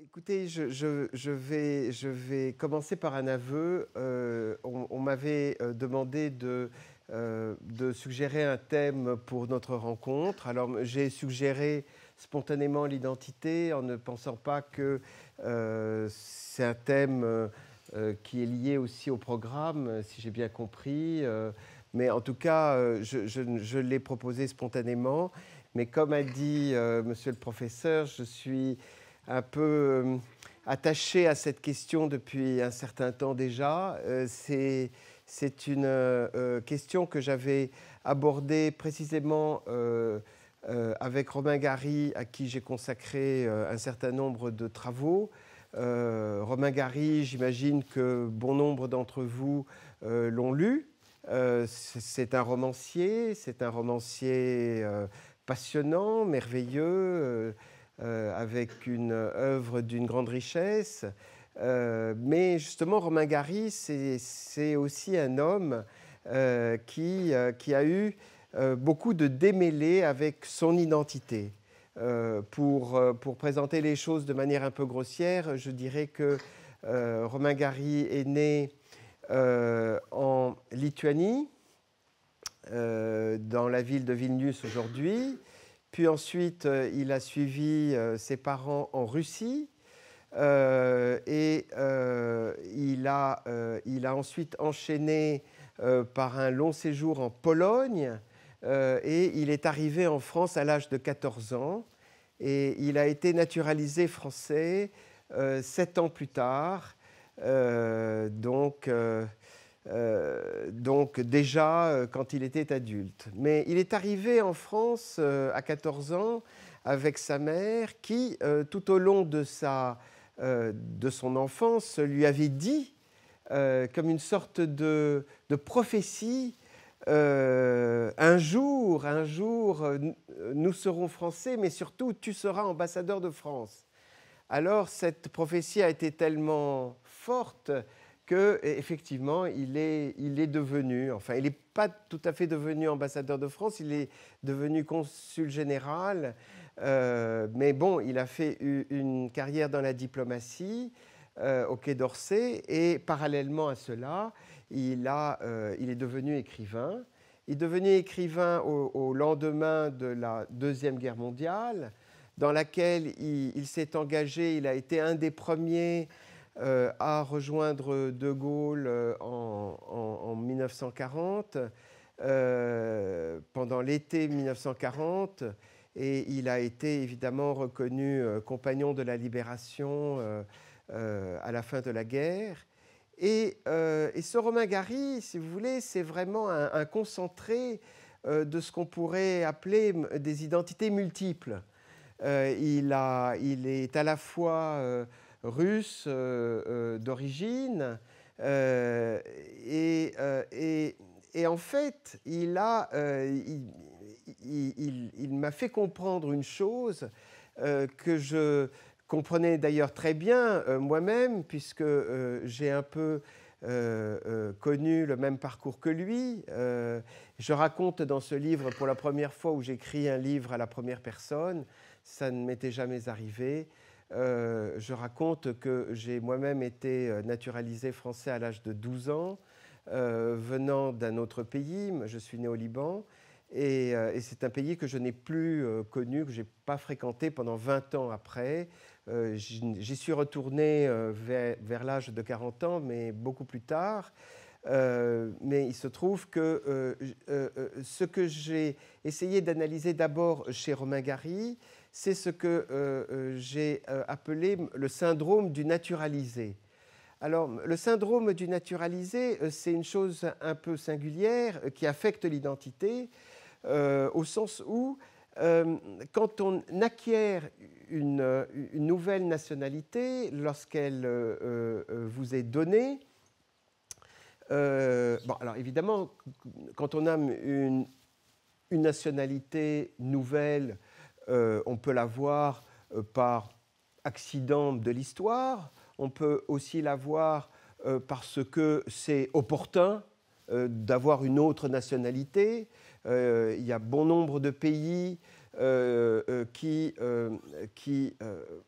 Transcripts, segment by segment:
Écoutez, je, vais, commencer par un aveu. Euh, on, m'avait euh, demandé euh, de, suggérer un thème pour notre rencontre. Alors j'ai suggéré spontanément l'identité en ne pensant pas que c'est un thème qui est lié aussi au programme, si j'ai bien compris. mais en tout cas, je, l'ai proposé spontanément. Mais comme a dit monsieur le professeur, je suis un peu euh, attaché à cette question depuis un certain temps déjà. Euh, c'est c'est une euh, question que j'avais abordée précisément avec Romain Gary, à qui j'ai consacré un certain nombre de travaux. Romain Gary, j'imagine que bon nombre d'entre vous l'ont lu. c'est un romancier, c'est un romancier passionnant, merveilleux. Euh, avec une œuvre d'une grande richesse. Euh, mais justement, Romain Gary, c'est aussi un homme euh, qui, a eu beaucoup de démêlés avec son identité. Pour, présenter les choses de manière un peu grossière, je dirais que Romain Gary est né en Lituanie, dans la ville de Vilnius aujourd'hui. Puis ensuite, euh, il a suivi euh, ses parents en Russie. Euh, et il, a, il a ensuite enchaîné par un long séjour en Pologne. et il est arrivé en France à l'âge de 14 ans. Et il a été naturalisé français sept ans plus tard. donc euh, donc déjà euh, quand il était adulte. Mais il est arrivé en France euh, à 14 ans avec sa mère qui, tout au long de, sa, de son enfance, lui avait dit, comme une sorte de, de prophétie, un jour, un jour, nous serons français, mais surtout, tu seras ambassadeur de France. Alors, cette prophétie a été tellement forte que e, effectivement il est, il est devenu, enfin il n'est pas tout à fait devenu ambassadeur de France, il est devenu consul général, euh, mais bon, il a fait une carrière dans la diplomatie euh, au Quai d'Orsay et parallèlement à cela, il, a, euh, il est devenu écrivain. Il est devenu écrivain au, lendemain de la Deuxième Guerre mondiale, dans laquelle il s'est engagé, il a été un des premiers euh, à rejoindre De Gaulle euh, en, 1940, euh, pendant l'été 1940, et il a été évidemment reconnu compagnon de la libération à la fin de la guerre. Et, ce Romain Gary, si vous voulez, c'est vraiment un, concentré de ce qu'on pourrait appeler des identités multiples. il, a, est à la fois russe euh, euh, d'origine. Euh, et, en fait, il m'a il, fait comprendre une chose que je comprenais d'ailleurs très bien moi-même, puisque j'ai un peu connu le même parcours que lui. je raconte dans ce livre, pour la première fois où j'écris un livre à la première personne, ça ne m'était jamais arrivé. Euh, je raconte que j'ai moi-même été euh, naturalisé français à l'âge de 12 ans, euh, venant d'un autre pays. Je suis né au Liban. Et, c'est un pays que je n'ai plus connu, que je n'ai pas fréquenté pendant 20 ans après. J'y suis retourné vers, l'âge de 40 ans, mais beaucoup plus tard. mais il se trouve que ce que j'ai essayé d'analyser d'abord chez Romain Gary, c'est ce que euh, euh, j'ai euh, appelé le syndrome du naturalisé. Alors, le syndrome du naturalisé, c'est une chose un peu singulière qui affecte l'identité, au sens où, quand on acquiert une, nouvelle nationalité, lorsqu'elle vous est donnée, alors évidemment, quand on a une nationalité nouvelle, euh, on peut l'avoir euh, par accident de l'histoire, on peut aussi l'avoir euh, parce que c'est opportun d'avoir une autre nationalité. il y a bon nombre de pays qui,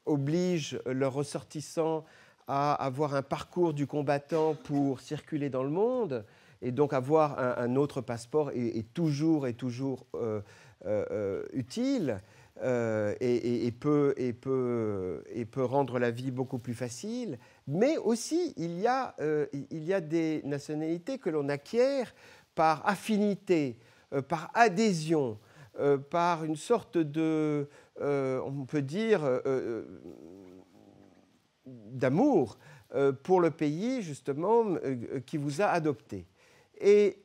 obligent leurs ressortissants à avoir un parcours du combattant pour circuler dans le monde. Et donc avoir un, autre passeport est, toujours et toujours utile. Euh, et, et, peut, et, peut, et peut rendre la vie beaucoup plus facile. Mais aussi, il y a, euh, il y a des nationalités que l'on acquiert par affinité, euh, par adhésion, par une sorte de, on peut dire, d'amour pour le pays justement qui vous a adopté. Et,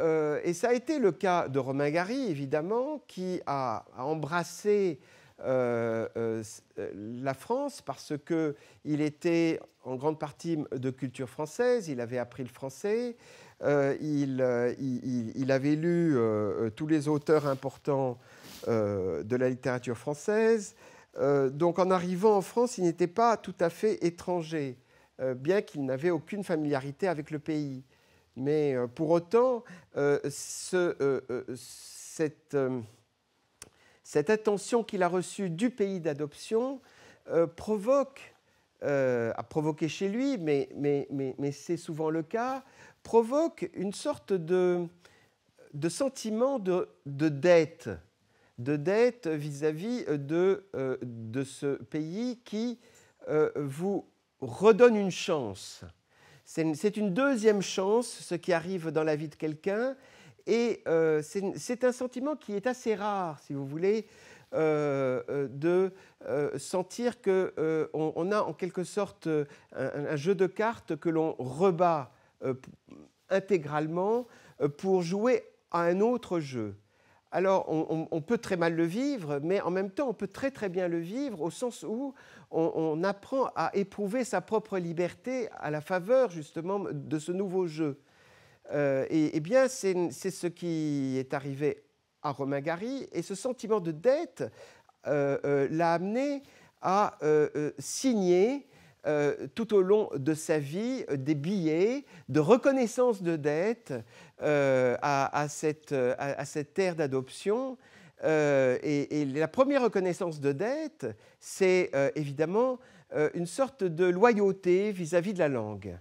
ça a été le cas de Romain Gary, évidemment, qui a embrassé euh, euh, euh, la France parce que il était en grande partie de culture française, il avait appris le français, il, avait lu tous les auteurs importants de la littérature française. donc en arrivant en France, il n'était pas tout à fait étranger, bien qu'il n'avait aucune familiarité avec le pays. Mais pour autant, ce, cette cette attention qu'il a reçue du pays d'adoption euh, provoque, euh, a provoqué chez lui, mais, c'est souvent le cas, provoque une sorte de, sentiment de, dette, de dette vis-à-vis euh, de, de ce pays qui vous redonne une chance. C'est une deuxième chance, ce qui arrive dans la vie de quelqu'un, et euh, c'est un sentiment qui est assez rare, si vous voulez, euh, euh, de sentir qu'on a en quelque sorte un, jeu de cartes que l'on rebat intégralement pour jouer à un autre jeu. Alors, on, peut très mal le vivre, mais en même temps, on peut très très bien le vivre au sens où on apprend à éprouver sa propre liberté à la faveur justement de ce nouveau jeu. Euh, et, eh bien, c'est ce qui est arrivé à Romain Gary, et ce sentiment de dette euh, euh, l'a amené à signer tout au long de sa vie des billets de reconnaissance de dette à, cette, terre d'adoption. Et, la première reconnaissance de dette, c'est évidemment une sorte de loyauté vis à -vis de la langue.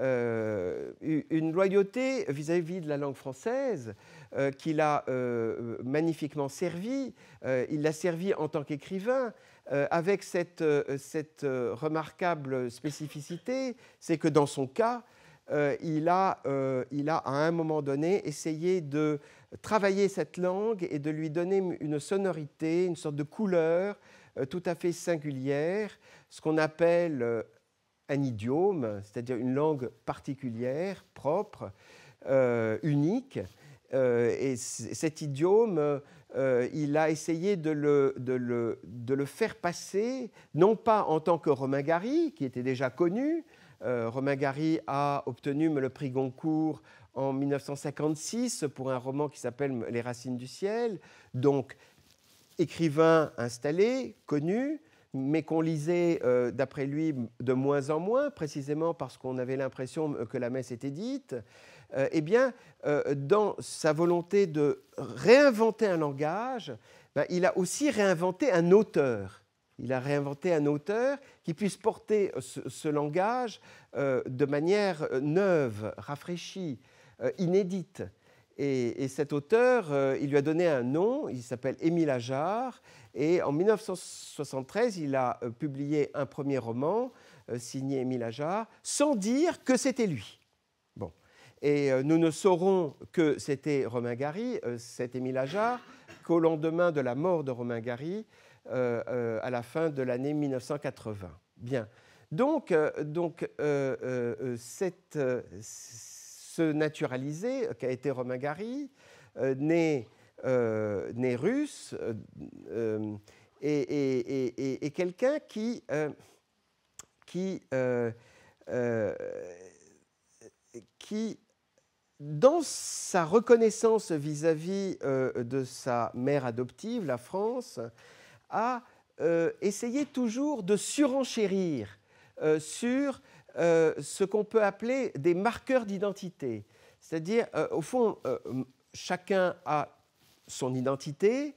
Euh, une loyauté vis-à-vis de la langue française euh, qu'il a euh, magnifiquement servie. il l'a servie en tant qu'écrivain, avec cette, cette remarquable spécificité, c'est que dans son cas, il a, il, a, à un moment donné essayé de travailler cette langue et de lui donner une sonorité, une sorte de couleur tout à fait singulière, ce qu'on appelle un idiome, c'est-à-dire une langue particulière, propre, euh, unique. Euh, et cet idiome, euh, il a essayé de le, de le, faire passer, non pas en tant que Romain Gary, qui était déjà connu. Romain Gary a obtenu le prix Goncourt en 1956 pour un roman qui s'appelle Les Racines du Ciel. Donc, écrivain installé, connu, mais qu'on lisait, euh, d'après lui, de moins en moins, précisément parce qu'on avait l'impression que la messe était dite, euh, eh bien, euh, dans sa volonté de réinventer un langage, ben, il a aussi réinventé un auteur. Il a réinventé un auteur qui puisse porter ce, langage de manière neuve, rafraîchie, inédite. Et, et, cet auteur, il lui a donné un nom, il s'appelle Émile Ajar, et en 1973, il a euh, publié un premier roman euh, signé Émile Ajar, sans dire que c'était lui. Bon. Et euh, nous ne saurons que c'était Romain Gary, cet Émile Ajar, qu'au lendemain de la mort de Romain Gary, à la fin de l'année 1980. Bien. Donc, donc cette, ce naturalisé qu'a été Romain Gary né. Euh, né russe euh, euh, et, quelqu'un qui, qui, qui dans sa reconnaissance vis-à-vis de sa mère adoptive, la France, a essayé toujours de surenchérir sur ce qu'on peut appeler des marqueurs d'identité. C'est-à-dire, au fond, chacun a son identité,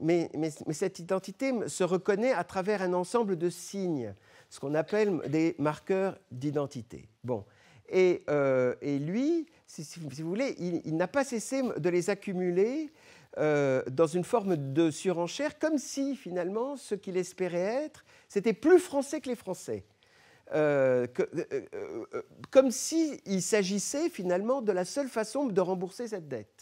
mais, cette identité se reconnaît à travers un ensemble de signes, ce qu'on appelle des marqueurs d'identité. Bon. Et, euh, lui, si, vous voulez, il, n'a pas cessé de les accumuler euh, dans une forme de surenchère, comme si finalement ce qu'il espérait être, c'était plus français que les Français. Euh, comme s'il s'agissait finalement de la seule façon de rembourser cette dette.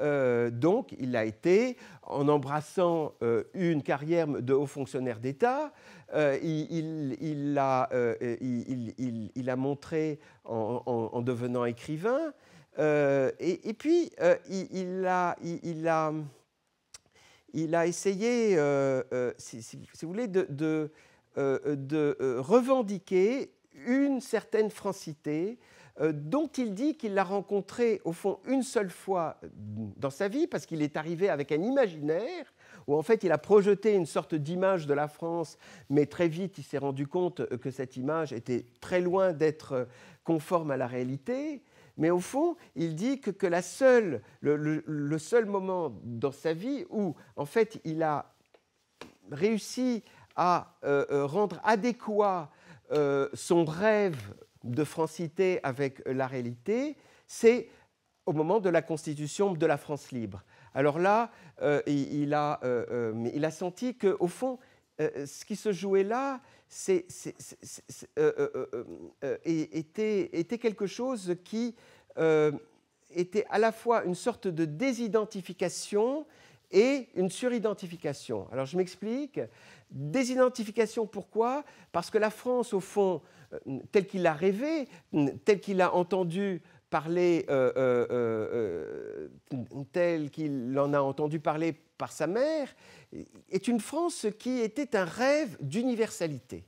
Euh, donc, il a été, en embrassant euh, une carrière de haut fonctionnaire d'État, euh, il, il, a, montré en, devenant écrivain, et, puis il, a, essayé, si, vous voulez, de revendiquer une certaine francité euh, dont il dit qu'il l'a rencontré au fond une seule fois dans sa vie, parce qu'il est arrivé avec un imaginaire, où en fait il a projeté une sorte d'image de la France, mais très vite il s'est rendu compte que cette image était très loin d'être euh, conforme à la réalité. Mais au fond, il dit que, la seule, le, seul moment dans sa vie où en fait il a réussi à euh, rendre adéquat son rêve de francité avec la réalité, c'est au moment de la constitution de la France libre. Alors là, euh, il, a, euh, euh, il, a, senti qu'au fond, ce qui se jouait là, c'est, était, quelque chose qui était à la fois une sorte de désidentification et une suridentification. Alors je m'explique, Désidentification, pourquoi Parce que la France, au fond, euh, telle qu'il l'a rêvé, telle qu'il a entendu parler, euh, euh, telle qu'il en a entendu parler par sa mère, est une France qui était un rêve d'universalité.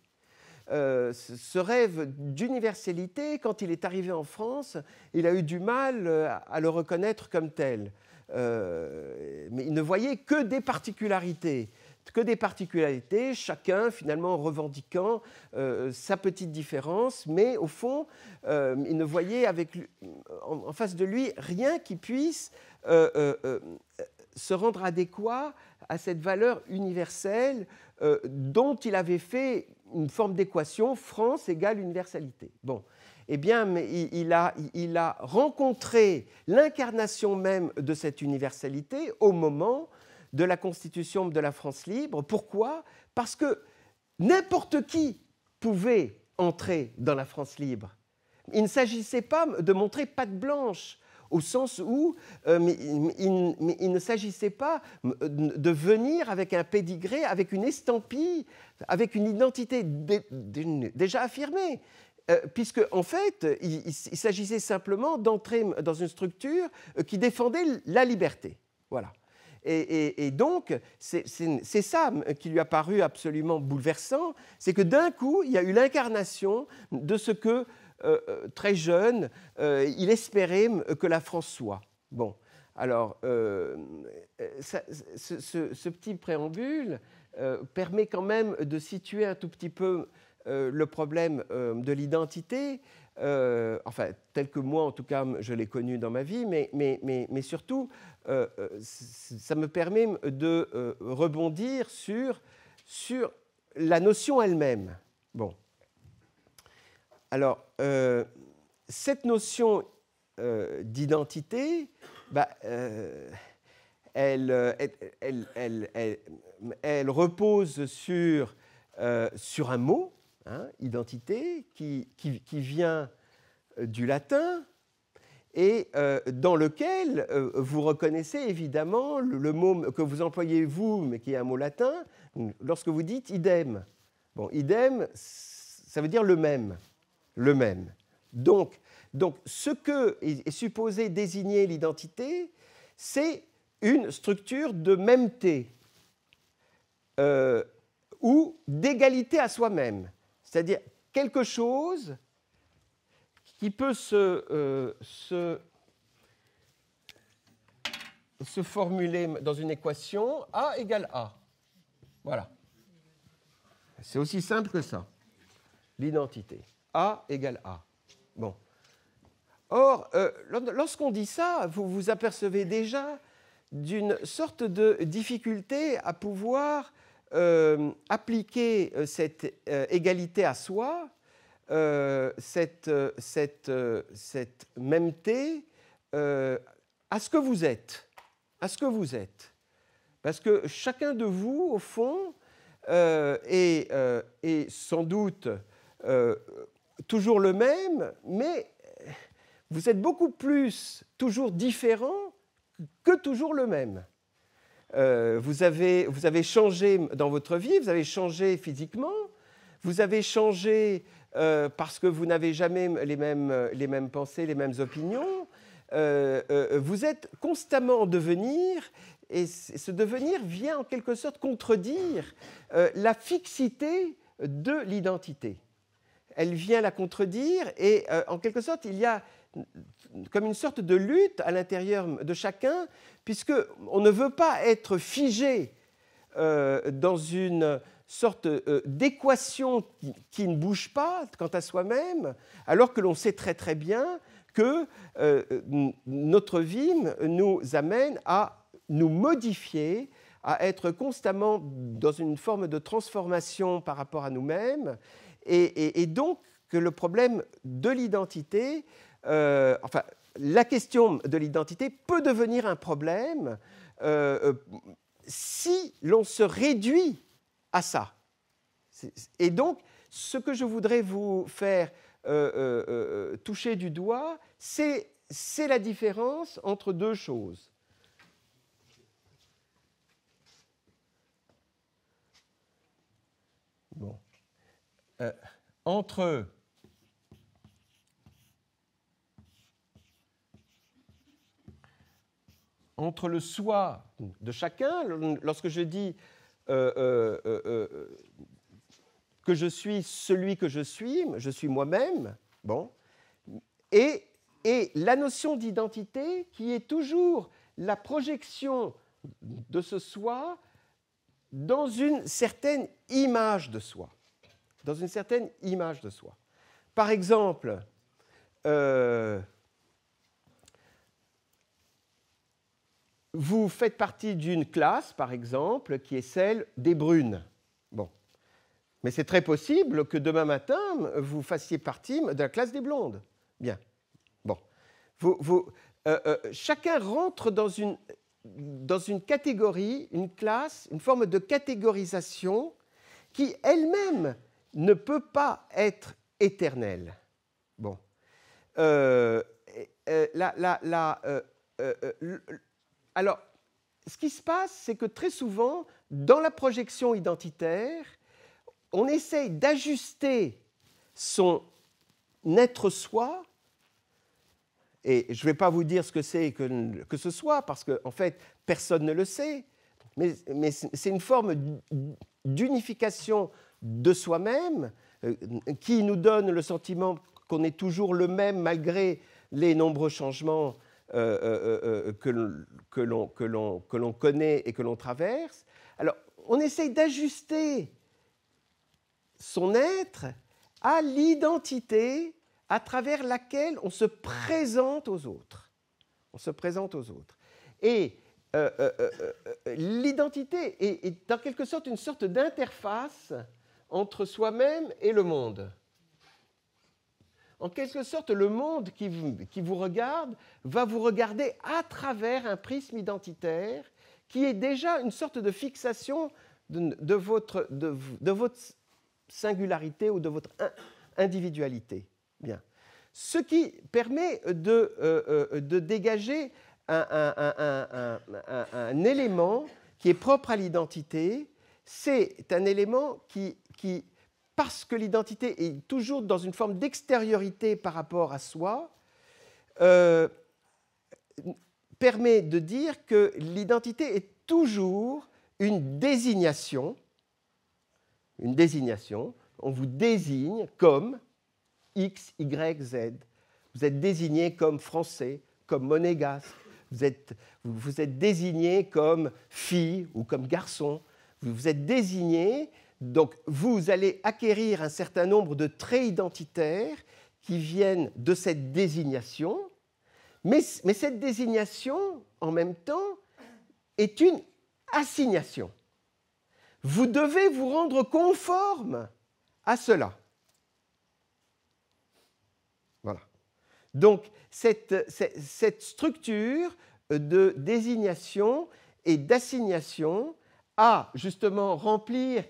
ce rêve d'universalité, quand il est arrivé en France, il a eu du mal à le reconnaître comme tel. mais il ne voyait que des particularités que des particularités, chacun finalement revendiquant euh, sa petite différence, mais au fond, euh, il ne voyait avec, en, face de lui rien qui puisse euh, se rendre adéquat à cette valeur universelle dont il avait fait une forme d'équation France égale universalité. Bon. Eh bien, il, a, il a rencontré l'incarnation même de cette universalité au moment de la Constitution de la France libre. Pourquoi Parce que n'importe qui pouvait entrer dans la France libre. Il ne s'agissait pas de montrer patte blanche, au sens où euh, il, ne s'agissait pas euh, de venir avec un pédigré, avec une estampille, avec une identité déjà affirmée. Euh, puisque, en fait, il s'agissait simplement d'entrer dans une structure qui défendait la liberté. Voilà. Et, donc, c'est ça qui lui a paru absolument bouleversant, c'est que d'un coup, il y a eu l'incarnation de ce que, euh, euh, très jeune, euh, il espérait que la France soit. Bon, alors, ce, petit préambule permet quand même de situer un tout petit peu le problème de l'identité, euh, enfin, tel que moi, en tout cas, je l'ai connu dans ma vie, mais, surtout, euh, euh, ça me permet de rebondir sur, la notion elle-même. Bon. Alors, cette notion d'identité, bah, elle, repose sur un mot, Hein, identité, qui, vient euh, du latin et euh, dans lequel euh, vous reconnaissez évidemment le, mot que vous employez vous, mais qui est un mot latin, lorsque vous dites idem. Bon, idem, ça veut dire le même, le même. Donc, ce que est supposé désigner l'identité, c'est une structure de mêmeté ou d'égalité à soi-même. C'est-à-dire quelque chose qui peut euh, se, se, formuler dans une équation A égale A. Voilà. C'est aussi simple que ça, l'identité. A égale A. Bon. Or, euh, lorsqu'on dit ça, vous vous apercevez déjà d'une sorte de difficulté à pouvoir euh, appliquer euh, cette euh, égalité à soi, cette, cette, cette mêmeté à ce que vous êtes, à ce que vous êtes. Parce que chacun de vous, au fond, est, est, sans doute toujours le même, mais vous êtes beaucoup plus toujours différent que toujours le même. Euh, vous, avez, vous avez changé dans votre vie, vous avez changé physiquement, vous avez changé euh, parce que vous n'avez jamais les mêmes, les mêmes pensées, les mêmes opinions. Euh, vous êtes constamment en devenir et ce devenir vient en quelque sorte contredire la fixité de l'identité. Elle vient la contredire et en quelque sorte il y a comme une sorte de lutte à l'intérieur de chacun on ne veut pas être figé euh, dans une sorte euh, d'équation qui, ne bouge pas quant à soi-même, alors que l'on sait très très bien que euh, notre vie nous amène à nous modifier, à être constamment dans une forme de transformation par rapport à nous-mêmes, et, donc que le problème de l'identité, enfin la question de l'identité peut devenir un problème euh, euh, si l'on se réduit à ça. Et donc, ce que je voudrais vous faire euh, toucher du doigt, c'est la différence entre deux choses. Bon. entre entre le soi de chacun, lorsque je dis euh, euh, euh, que je suis celui que je suis, je suis moi-même, bon, et, et la notion d'identité qui est toujours la projection de ce soi dans une certaine image de soi. Dans une certaine image de soi. Par exemple, Vous faites partie d'une classe, par exemple, qui est celle des brunes. Bon. Mais c'est très possible que demain matin, vous fassiez partie de la classe des blondes. Bien. Bon. Euh, euh, chacun rentre dans une, dans une catégorie, une classe, une forme de catégorisation qui elle-même ne peut pas être éternelle. Bon. Euh, la, alors, ce qui se passe, c'est que très souvent, dans la projection identitaire, on essaye d'ajuster son être-soi, et je ne vais pas vous dire ce que c'est que, ce soit, parce qu'en fait, personne ne le sait, mais, c'est une forme d'unification de soi-même euh, qui nous donne le sentiment qu'on est toujours le même malgré les nombreux changements euh, euh, euh, que l'on connaît et que l'on traverse. Alors, on essaye d'ajuster son être à l'identité à travers laquelle on se présente aux autres. On se présente aux autres. Et l'identité est, en quelque sorte une sorte d'interface entre soi-même et le monde en quelque sorte, le monde qui vous, regarde va vous regarder à travers un prisme identitaire qui est déjà une sorte de fixation de, votre, singularité ou de votre individualité. Bien. Ce qui permet de, euh, euh, dégager un, élément qui est propre à l'identité, c'est un élément qui parce que l'identité est toujours dans une forme d'extériorité par rapport à soi, euh, permet de dire que l'identité est toujours une désignation, une désignation, on vous désigne comme X, Y, Z. Vous êtes désigné comme français, comme monégasque, vous êtes, vous êtes désigné comme fille ou comme garçon, vous êtes désigné donc vous allez acquérir un certain nombre de traits identitaires qui viennent de cette désignation, mais, cette désignation, en même temps, est une assignation. Vous devez vous rendre conforme à cela. Voilà. Donc cette, structure de désignation et d'assignation à justement remplir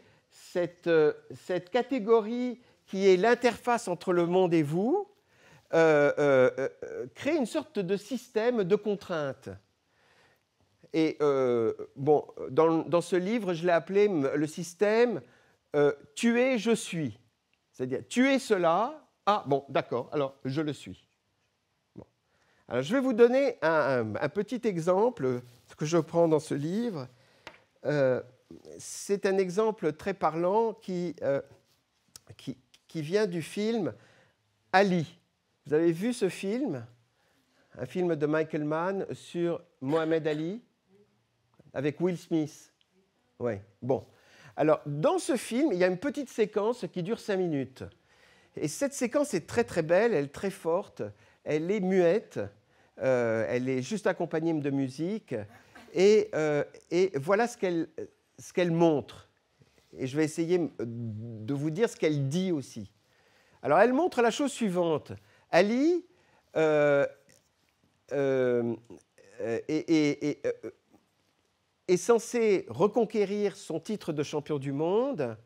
euh, cette, catégorie qui est l'interface entre le monde et vous euh, euh, crée une sorte de système de contraintes. Et bon, dans, ce livre, je l'ai appelé le système tuer, je suis. C'est-à-dire tuer cela. Ah bon, d'accord, alors je le suis. Alors je vais vous donner un, petit exemple, que je prends dans ce livre c'est un exemple très parlant euh, qui, qui, vient du film Ali. Vous avez vu ce film Un film de Michael Mann sur Mohamed Ali avec Will Smith. Oui, bon. Alors, dans ce film, il y a une petite séquence qui dure cinq minutes. Et cette séquence est très très belle, elle est très forte, elle est muette, euh, elle est juste accompagnée de musique. Et, euh, et voilà ce qu'elle ce qu'elle montre. Et je vais essayer de vous dire ce qu'elle dit aussi. Alors, elle montre la chose suivante. Ali euh, euh, euh, est censé reconquérir son titre de champion du monde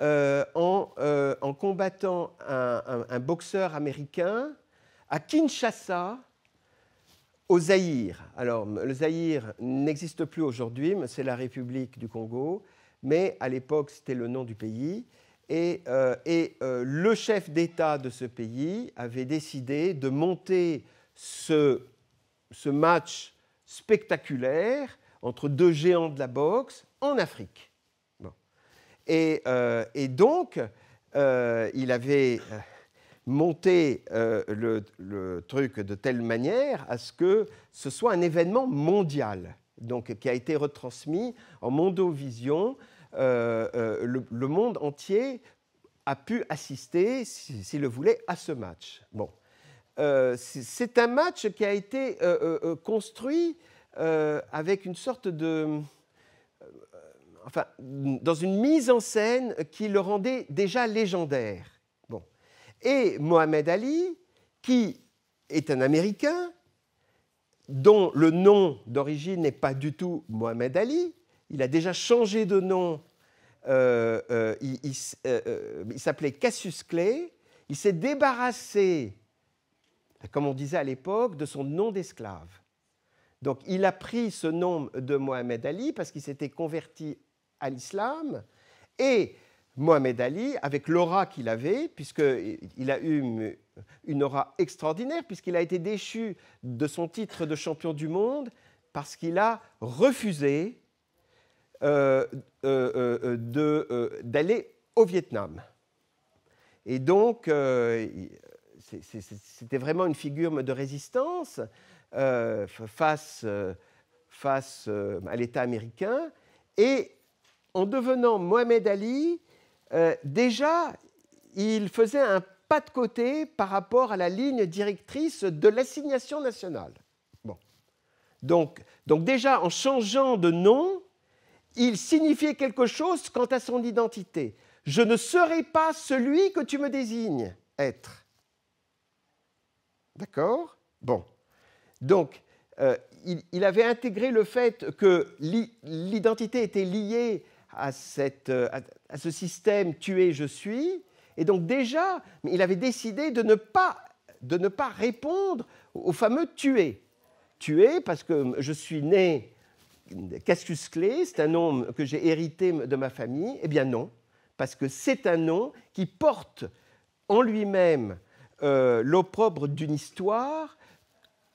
en, combattant un boxeur américain à Kinshasa au Zaïre. Alors, le Zaïre n'existe plus aujourd'hui, mais c'est la République du Congo. Mais à l'époque, c'était le nom du pays. Et, euh, euh, le chef d'État de ce pays avait décidé de monter ce, match spectaculaire entre deux géants de la boxe en Afrique. Euh, et, donc, il avait monter euh, le, truc de telle manière à ce que ce soit un événement mondial, donc qui a été retransmis en mondovision. Euh, euh le, monde entier a pu assister, s'il le voulait, à ce match. Bon. Euh, c'est un match qui a été construit avec une sorte de... enfin, dans une mise en scène qui le rendait déjà légendaire et Mohamed Ali, qui est un Américain, dont le nom d'origine n'est pas du tout Mohamed Ali. Il a déjà changé de nom. Euh, euh, il, euh, il s'appelait Cassius Clay. Il s'est débarrassé, comme on disait à l'époque, de son nom d'esclave. Donc il a pris ce nom de Mohamed Ali parce qu'il s'était converti à l'islam. Et Mohamed Ali, avec l'aura qu'il avait, puisqu'il a eu une, aura extraordinaire, puisqu'il a été déchu de son titre de champion du monde parce qu'il a refusé euh, euh, euh, d'aller au Vietnam. Et donc, c'était vraiment une figure de résistance face, face à l'État américain. Et en devenant Mohamed Ali, euh, déjà, il faisait un pas de côté par rapport à la ligne directrice de l'assignation nationale. Bon. Donc, donc déjà, en changeant de nom, il signifiait quelque chose quant à son identité. Je ne serai pas celui que tu me désignes être. D'accord Bon. Donc, euh, il, avait intégré le fait que l'identité était liée à cette, euh, à ce système tué je suis. Et donc déjà, il avait décidé de ne pas, de ne pas répondre au fameux tué. Tué parce que je suis né cascus clé c'est un nom que j'ai hérité de ma famille. Eh bien non, parce que c'est un nom qui porte en lui-même euh, l'opprobre d'une histoire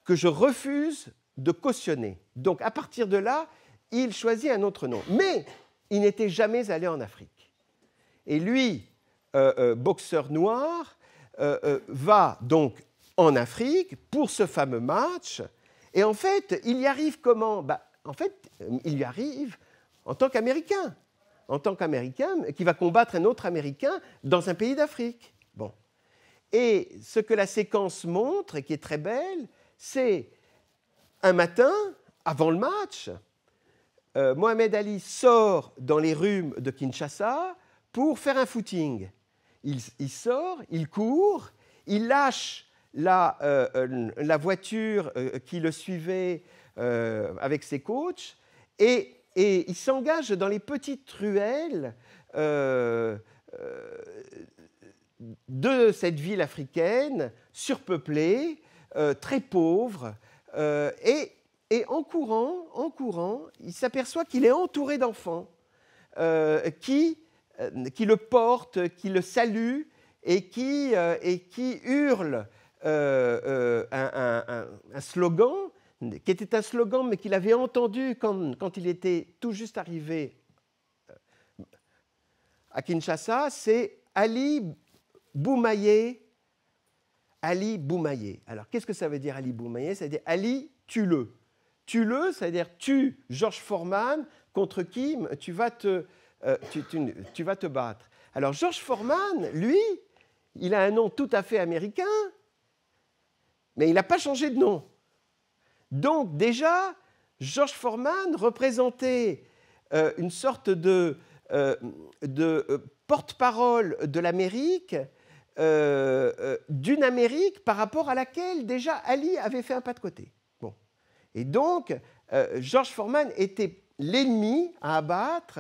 que je refuse de cautionner. Donc à partir de là, il choisit un autre nom. Mais il n'était jamais allé en Afrique. Et lui, euh, euh, boxeur noir, euh, va donc en Afrique pour ce fameux match. Et en fait, il y arrive comment bah, En fait, il y arrive en tant qu'Américain. En tant qu'Américain qui va combattre un autre Américain dans un pays d'Afrique. Bon. Et ce que la séquence montre, et qui est très belle, c'est un matin, avant le match, Mohamed Ali sort dans les rues de Kinshasa pour faire un footing. Il, sort, il court, il lâche la, euh, voiture euh, qui le suivait euh, avec ses coachs et, il s'engage dans les petites ruelles de cette ville africaine surpeuplée, très pauvre, et, et en courant, en courant, il s'aperçoit qu'il est entouré d'enfants qui euh, qui le porte, qui le salue et qui, euh, et qui hurle euh, un, slogan qui était un slogan, mais qu'il avait entendu quand, quand, il était tout juste arrivé à Kinshasa, c'est Ali Boumaye. Ali Boumaye. Alors, qu'est-ce que ça veut dire Ali Boumaye Ça veut dire Ali, tue-le. le ça veut dire tue Georges Forman, contre qui tu vas te, euh, tu, vas te battre. Alors George Foreman, lui, il a un nom tout à fait américain, mais il n'a pas changé de nom. Donc déjà, George Foreman représentait euh, une sorte de, euh, porte-parole de l'Amérique, d'une Amérique par rapport à laquelle déjà Ali avait fait un pas de côté. Et donc, George Foreman était l'ennemi à abattre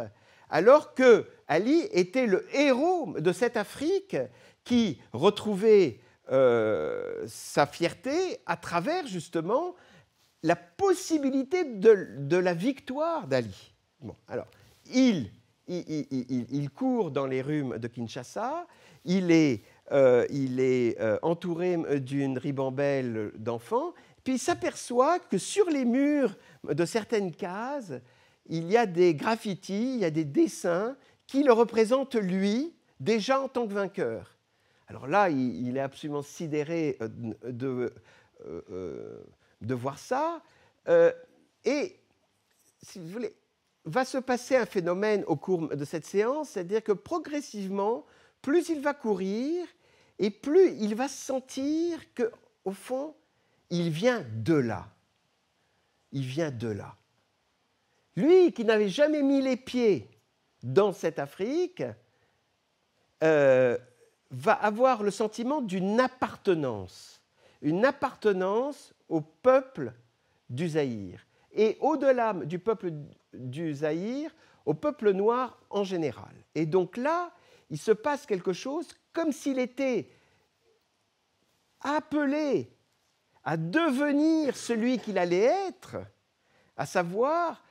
alors que Ali était le héros de cette Afrique qui retrouvait euh, sa fierté à travers justement la possibilité de, la victoire d'Ali. Bon, alors, il court dans les rues de Kinshasa, il est, euh, euh, entouré d'une ribambelle d'enfants, puis il s'aperçoit que sur les murs de certaines cases, il y a des graffitis, il y a des dessins qui le représentent lui déjà en tant que vainqueur. Alors là, il, est absolument sidéré euh, euh, euh, de, voir ça. et, si vous voulez, va se passer un phénomène au cours de cette séance, c'est-à-dire que progressivement, plus il va courir, et plus il va sentir que, au fond, il vient de là. Il vient de là. Lui qui n'avait jamais mis les pieds dans cette Afrique, euh, va avoir le sentiment d'une appartenance, une appartenance au peuple du Zaïre, et au-delà du peuple du Zaïre, au peuple noir en général. Et donc là, il se passe quelque chose comme s'il était appelé à devenir celui qu'il allait être, à savoir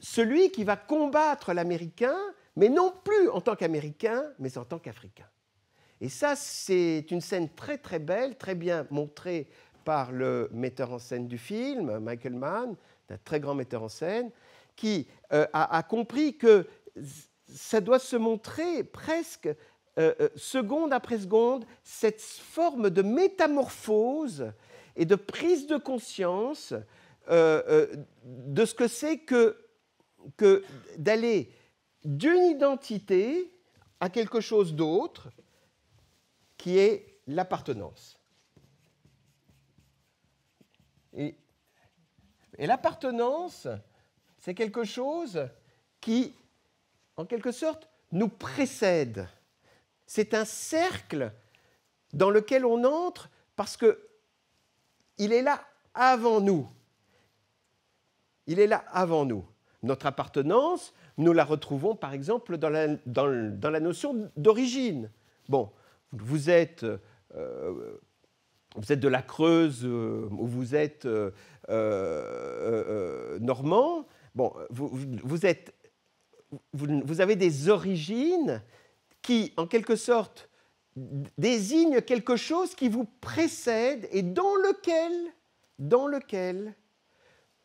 celui qui va combattre l'Américain, mais non plus en tant qu'Américain, mais en tant qu'Africain. Et ça, c'est une scène très très belle, très bien montrée par le metteur en scène du film, Michael Mann, un très grand metteur en scène, qui euh, a, compris que ça doit se montrer presque euh, euh, seconde après seconde, cette forme de métamorphose et de prise de conscience de ce que c'est que que d'aller d'une identité à quelque chose d'autre qui est l'appartenance. Et, l'appartenance, c'est quelque chose qui, en quelque sorte, nous précède. C'est un cercle dans lequel on entre parce que il est là avant nous. Il est là avant nous. Notre appartenance, nous la retrouvons par exemple dans la, dans, la notion d'origine. Bon, vous êtes, euh, vous êtes de la Creuse euh, ou vous êtes euh, normand, bon, vous, êtes, vous, vous avez des origines qui, en quelque sorte, désignent quelque chose qui vous précède et dans lequel, dans lequel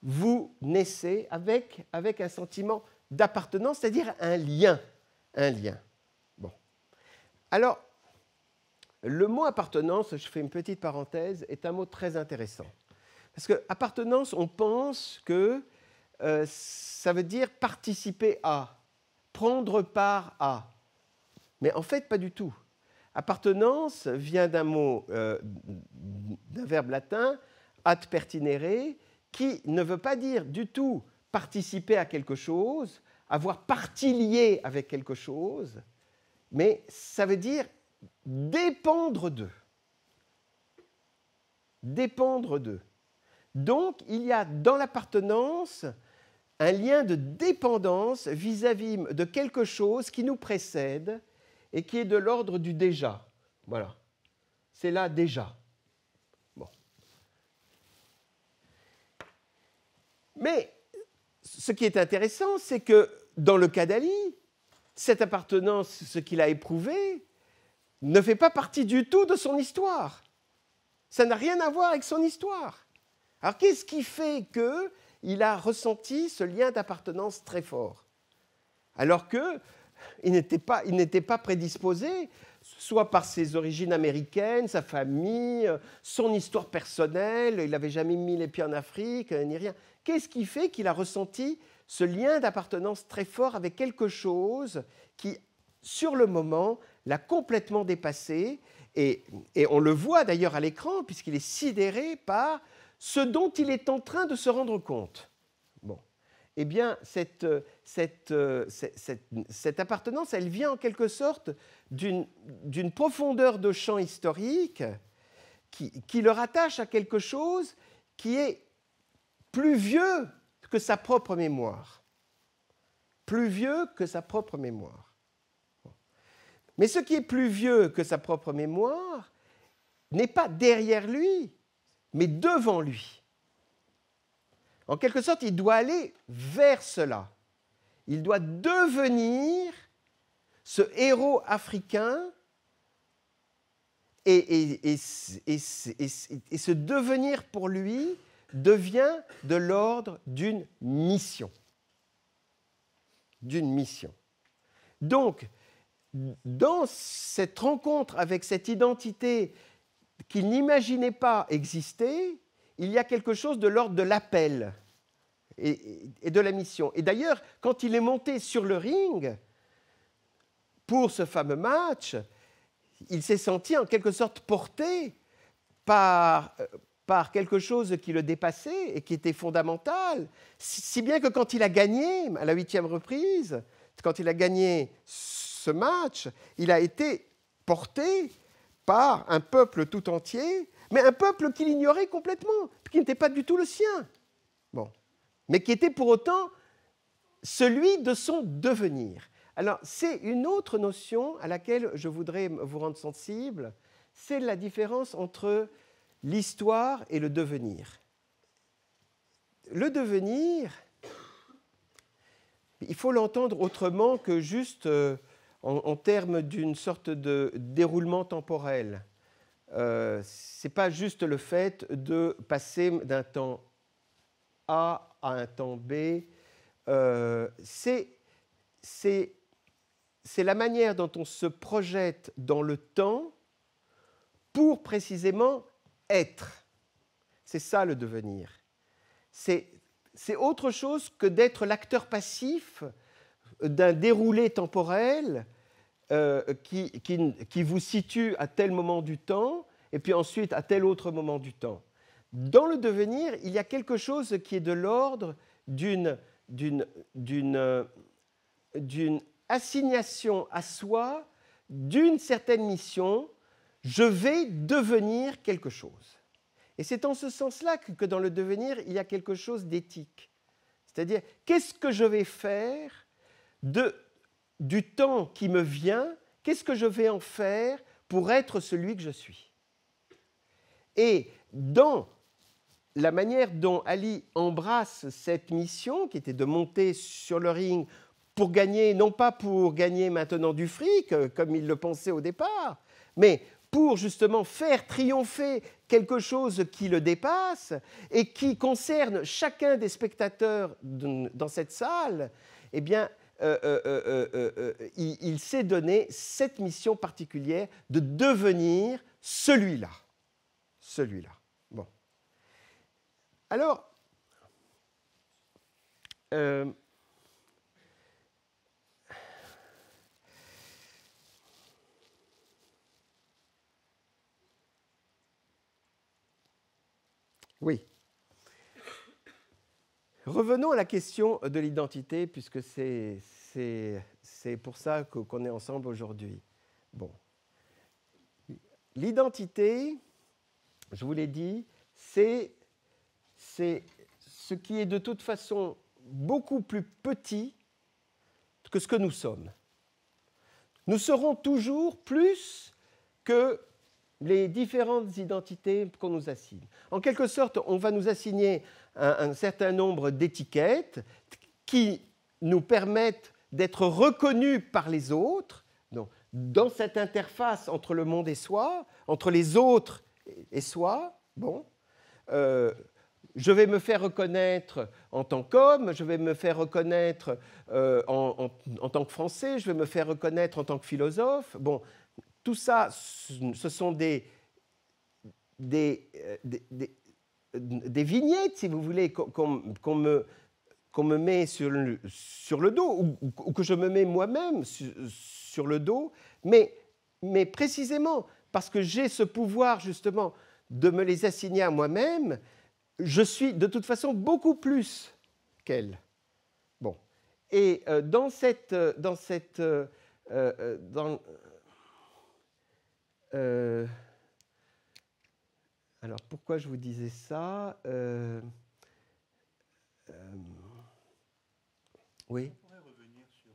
vous naissez avec, avec un sentiment d'appartenance, c'est-à-dire un lien. Un lien. Bon. Alors, le mot appartenance, je fais une petite parenthèse, est un mot très intéressant. Parce que appartenance, on pense que euh, ça veut dire participer à, prendre part à. Mais en fait, pas du tout. Appartenance vient d'un mot, euh, d'un verbe latin, ad pertinere, qui ne veut pas dire du tout participer à quelque chose, avoir partie liée avec quelque chose, mais ça veut dire dépendre d'eux. Dépendre d'eux. Donc, il y a dans l'appartenance un lien de dépendance vis-à-vis -vis de quelque chose qui nous précède et qui est de l'ordre du déjà. Voilà. C'est là déjà. Mais ce qui est intéressant, c'est que dans le cas d'Ali, cette appartenance, ce qu'il a éprouvé, ne fait pas partie du tout de son histoire. Ça n'a rien à voir avec son histoire. Alors qu'est-ce qui fait qu'il a ressenti ce lien d'appartenance très fort Alors qu'il n'était pas prédisposé, soit par ses origines américaines, sa famille, son histoire personnelle, il n'avait jamais mis les pieds en Afrique, ni rien. Qu'est-ce qui fait qu'il a ressenti ce lien d'appartenance très fort avec quelque chose qui, sur le moment, l'a complètement dépassé et, on le voit d'ailleurs à l'écran puisqu'il est sidéré par ce dont il est en train de se rendre compte. Bon. Eh bien, cette, euh, euh, cette, cette, appartenance, elle vient en quelque sorte d'une profondeur de champ historique qui, qui le rattache à quelque chose qui est plus vieux que sa propre mémoire. Plus vieux que sa propre mémoire. Mais ce qui est plus vieux que sa propre mémoire n'est pas derrière lui, mais devant lui. En quelque sorte, il doit aller vers cela. Il doit devenir ce héros africain et, se devenir pour lui devient de l'ordre d'une mission. D'une mission. Donc, dans cette rencontre avec cette identité qu'il n'imaginait pas exister, il y a quelque chose de l'ordre de l'appel et, de la mission. Et d'ailleurs, quand il est monté sur le ring pour ce fameux match, il s'est senti en quelque sorte porté par, euh, par quelque chose qui le dépassait et qui était fondamental. Si bien que quand il a gagné à la huitième reprise, quand il a gagné ce match, il a été porté par un peuple tout entier, mais un peuple qu'il ignorait complètement, qui n'était pas du tout le sien. Bon. Mais qui était pour autant celui de son devenir. Alors, c'est une autre notion à laquelle je voudrais vous rendre sensible, c'est la différence entre l'histoire et le devenir. Le devenir, il faut l'entendre autrement que juste euh, en, termes d'une sorte de déroulement temporel. Euh, Ce n'est pas juste le fait de passer d'un temps A à un temps B. Euh, c'est la manière dont on se projette dans le temps pour précisément être. C'est ça le devenir. C'est autre chose que d'être l'acteur passif d'un déroulé temporel euh, qui, vous situe à tel moment du temps et puis ensuite à tel autre moment du temps. Dans le devenir, il y a quelque chose qui est de l'ordre d'une euh, assignation à soi d'une certaine mission je vais devenir quelque chose. Et c'est en ce sens-là que, dans le devenir, il y a quelque chose d'éthique. C'est-à-dire, qu'est-ce que je vais faire de, du temps qui me vient Qu'est-ce que je vais en faire pour être celui que je suis Et dans la manière dont Ali embrasse cette mission, qui était de monter sur le ring pour gagner, non pas pour gagner maintenant du fric, euh, comme il le pensait au départ, mais pour justement faire triompher quelque chose qui le dépasse et qui concerne chacun des spectateurs dans cette salle, eh bien, euh, euh, euh, il, il s'est donné cette mission particulière de devenir celui-là. Celui-là. Bon. Alors, Oui. Revenons à la question de l'identité, puisque c'est, pour ça qu'on est ensemble aujourd'hui. Bon. L'identité, je vous l'ai dit, c'est ce qui est de toute façon beaucoup plus petit que ce que nous sommes. Nous serons toujours plus que les différentes identités qu'on nous assigne. En quelque sorte, on va nous assigner un, certain nombre d'étiquettes qui nous permettent d'être reconnus par les autres, donc, dans cette interface entre le monde et soi, entre les autres et soi. Bon, euh, je vais me faire reconnaître en tant qu'homme, je vais me faire reconnaître euh, en, en, tant que Français, je vais me faire reconnaître en tant que philosophe. Bon, tout ça, ce sont euh, des, des, des, vignettes, si vous voulez, qu'on me, qu'on me, met sur le, sur le dos, ou, que je me mets moi-même sur, le dos, mais, mais précisément parce que j'ai ce pouvoir justement de me les assigner à moi-même, je suis de toute façon beaucoup plus qu'elle. Bon. Et euh, dans cette... Euh, dans cette dans, euh, alors pourquoi je vous disais ça euh, euh, Oui. On pourrait revenir sur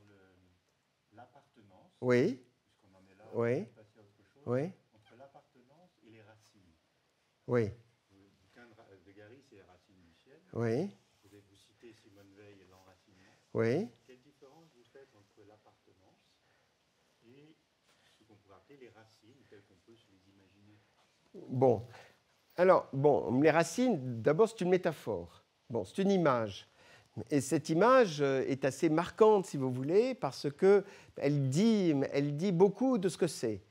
l'appartenance. Oui. Puisqu'on en est là, oui. on passer à autre chose. Oui. Entre l'appartenance et les racines. Oui. Le bouquin de, de Gary, c'est les racines du ciel. Oui. Vous avez vous citer Simone Veil et l'enracinement. Oui. Bon. Alors, bon, les racines, d'abord, c'est une métaphore. Bon, c'est une image. Et cette image euh, est assez marquante, si vous voulez, parce que elle dit, elle dit beaucoup de ce que c'est.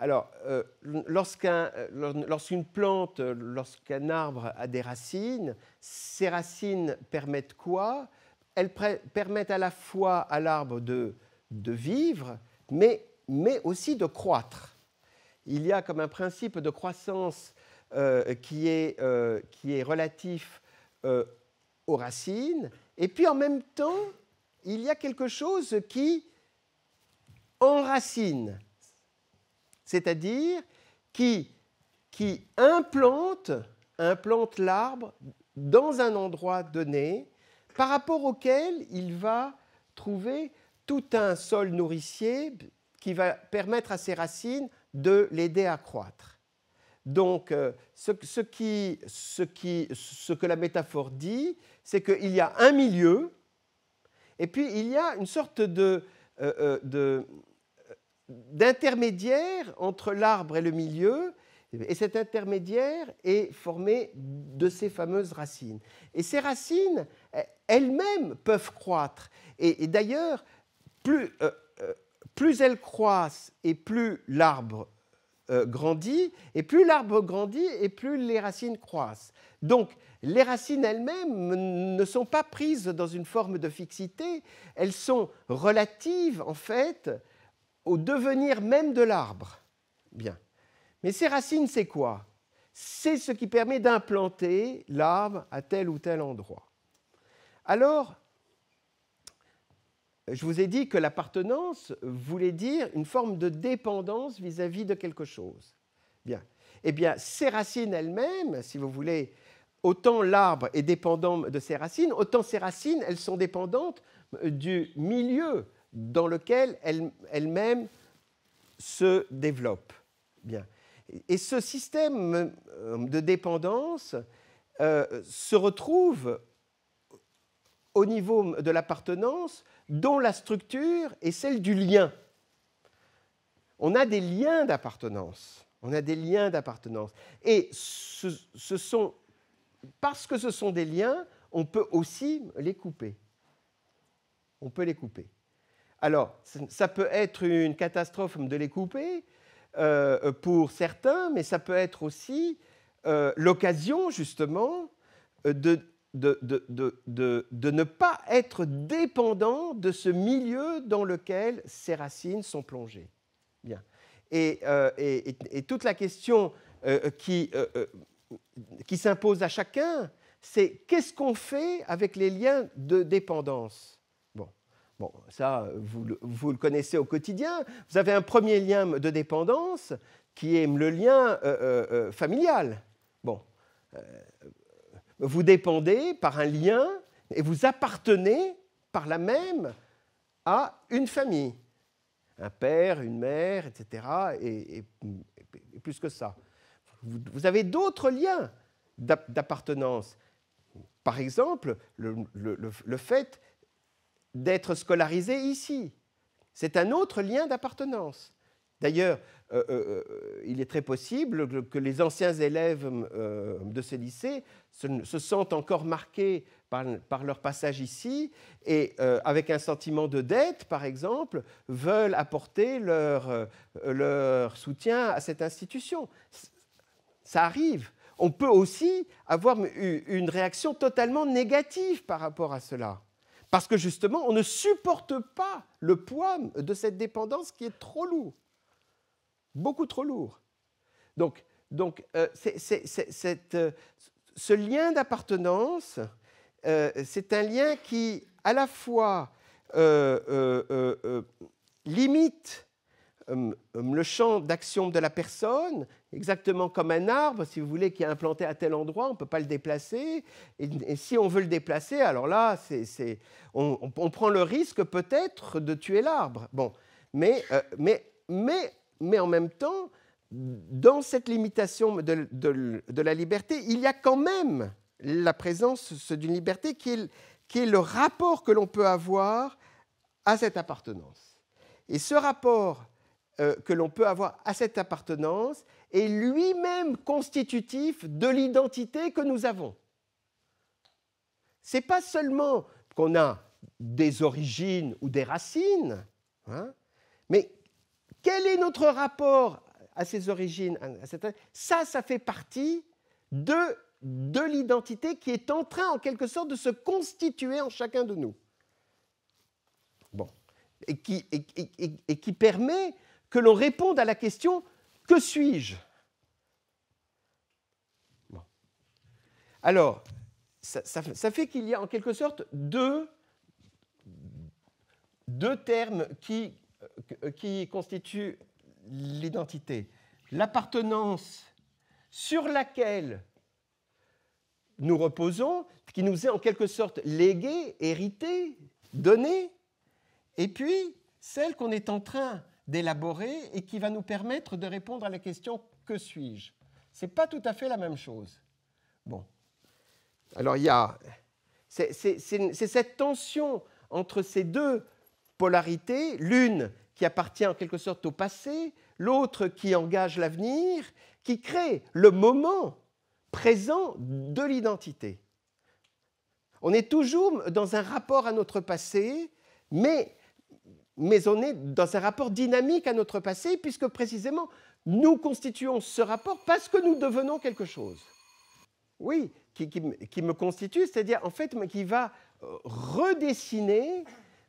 Alors, euh, euh, lorsqu'une plante, lorsqu'un arbre a des racines, ces racines permettent quoi Elles permettent à la fois à l'arbre de, vivre, mais aussi de croître il y a comme un principe de croissance euh, euh, qui, est, relatif euh, aux racines, et puis en même temps, il y a quelque chose qui enracine, c'est-à-dire qui, qui implante, implante l'arbre dans un endroit donné, par rapport auquel il va trouver tout un sol nourricier qui va permettre à ses racines de l'aider à croître. Donc, euh, ce, que la métaphore dit, c'est qu'il y a un milieu, et puis il y a une sorte de, euh, euh, d'intermédiaire entre l'arbre et le milieu, et cet intermédiaire est formé de ces fameuses racines. Et ces racines, elles-mêmes, peuvent croître. Et, d'ailleurs, plus plus elles croissent et plus l'arbre euh, grandit, et plus l'arbre grandit et plus les racines croissent. Donc, les racines elles-mêmes ne sont pas prises dans une forme de fixité, elles sont relatives en fait au devenir même de l'arbre. Bien. Mais ces racines, c'est quoi C'est ce qui permet d'implanter l'arbre à tel ou tel endroit. Alors, je vous ai dit que l'appartenance voulait dire une forme de dépendance vis-à-vis de quelque chose. Bien. Eh bien, ces racines elles-mêmes, si vous voulez, autant l'arbre est dépendant de ses racines, autant ses racines, elles sont dépendantes euh, du milieu dans lequel elles-mêmes se développent. Et ce système euh, de dépendance euh, se retrouve au niveau de l'appartenance dont la structure est celle du lien. On a des liens d'appartenance. On a des liens d'appartenance. Et ce, sont, parce que ce sont des liens, on peut aussi les couper. On peut les couper. Alors, ça peut être une catastrophe de les couper euh, pour certains, mais ça peut être aussi euh, l'occasion, justement, euh, de, de, de, ne pas être dépendant de ce milieu dans lequel ses racines sont plongées. Bien. Et, euh, toute la question euh, euh, qui, qui s'impose à chacun, c'est qu'est-ce qu'on fait avec les liens de dépendance Bon, bon ça, vous, vous, le connaissez au quotidien. Vous avez un premier lien de dépendance qui est le lien familial. Bon vous dépendez par un lien et vous appartenez par la même à une famille. Un père, une mère, etc. Et, plus que ça. Vous, avez d'autres liens d'appartenance. Par exemple, le fait d'être scolarisé ici. C'est un autre lien d'appartenance. D'ailleurs, euh, euh, euh, il est très possible que les anciens élèves de ces lycées se, sentent encore marqués par, leur passage ici et, avec un sentiment de dette, par exemple, veulent apporter leur, leur soutien à cette institution. Ça arrive. On peut aussi avoir une réaction totalement négative par rapport à cela. Parce que justement, on ne supporte pas le poids de cette dépendance qui est trop lourd beaucoup trop lourd. Donc, donc euh, euh, ce lien d'appartenance, euh, c'est un lien qui, à la fois, limite hum, hum, le champ d'action de la personne, exactement comme un arbre, si vous voulez, qui est implanté à tel endroit, on ne peut pas le déplacer. Et, si on veut le déplacer, alors là, c'est on, prend le risque peut-être de tuer l'arbre. Bon, mais, mais, mais mais en même temps, dans cette limitation de, la liberté, il y a quand même la présence d'une liberté qui est, qui est le rapport que l'on peut avoir à cette appartenance. Et ce rapport euh, que l'on peut avoir à cette appartenance est lui-même constitutif de l'identité que nous avons. C'est pas seulement qu'on a des origines ou des racines, hein, mais quel est notre rapport à ses origines Ça, ça fait partie de, de l'identité qui est en train, en quelque sorte, de se constituer en chacun de nous. Bon. Et qui, et, qui permet que l'on réponde à la question Que suis-je Alors, ça, fait qu'il y a en quelque sorte deux, deux termes qui, euh, qui constitue l'identité, l'appartenance sur laquelle nous reposons, qui nous est en quelque sorte léguée, héritée, donnée, et puis celle qu'on est en train d'élaborer et qui va nous permettre de répondre à la question que suis-je Ce n'est pas tout à fait la même chose. Bon. Alors il y a c'est cette tension entre ces deux polarités, l'une qui appartient en quelque sorte au passé, l'autre qui engage l'avenir, qui crée le moment présent de l'identité. On est toujours dans un rapport à notre passé, mais, mais on est dans un rapport dynamique à notre passé, puisque précisément nous constituons ce rapport parce que nous devenons quelque chose. Oui, qui, me constitue, c'est-à-dire en fait qui va euh, redessiner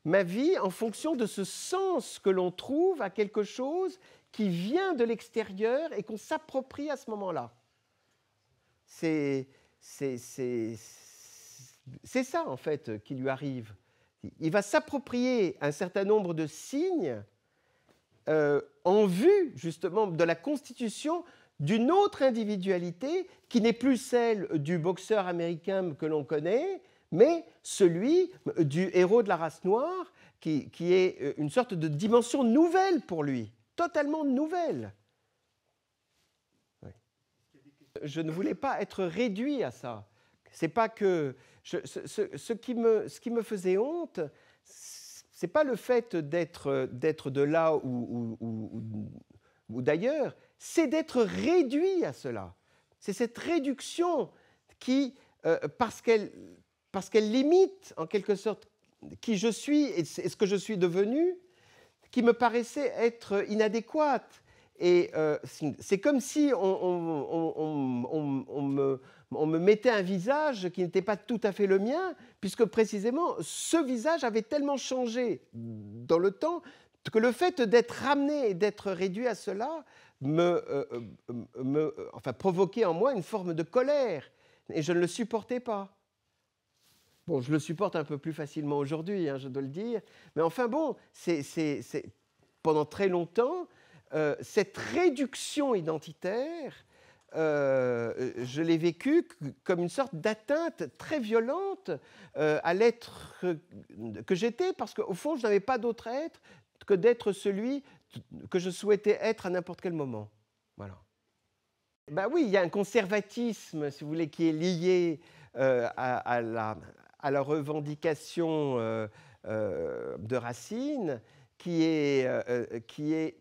ma vie en fonction de ce sens que l'on trouve à quelque chose qui vient de l'extérieur et qu'on s'approprie à ce moment-là. C'est ça, en fait, qui lui arrive. Il va s'approprier un certain nombre de signes euh, en vue, justement, de la constitution d'une autre individualité qui n'est plus celle du boxeur américain que l'on connaît, mais celui euh, du héros de la race noire, qui, qui est euh, une sorte de dimension nouvelle pour lui, totalement nouvelle. Je ne voulais pas être réduit à ça. C'est pas que ce, qui me, ce qui me faisait honte, c'est pas le fait d'être d'être de là ou, ou, d'ailleurs, c'est d'être réduit à cela. C'est cette réduction qui, euh, parce qu'elle parce qu'elle limite en quelque sorte qui je suis et ce que je suis devenu, qui me paraissait être inadéquate. Et euh, c'est comme si on, me, mettait un visage qui n'était pas tout à fait le mien, puisque précisément ce visage avait tellement changé dans le temps que le fait d'être ramené et d'être réduit à cela me, euh, euh, provoquait en moi une forme de colère, et je ne le supportais pas. Bon, je le supporte un peu plus facilement aujourd'hui, hein, je dois le dire. Mais enfin bon, c'est, pendant très longtemps, euh, cette réduction identitaire, euh, je l'ai vécue comme une sorte d'atteinte très violente euh, à l'être que j'étais, parce qu'au fond, je n'avais pas d'autre être que d'être celui que je souhaitais être à n'importe quel moment. Voilà. Ben oui, il y a un conservatisme, si vous voulez, qui est lié à, la, à la revendication euh, euh, de Racine, qui est, euh, qui est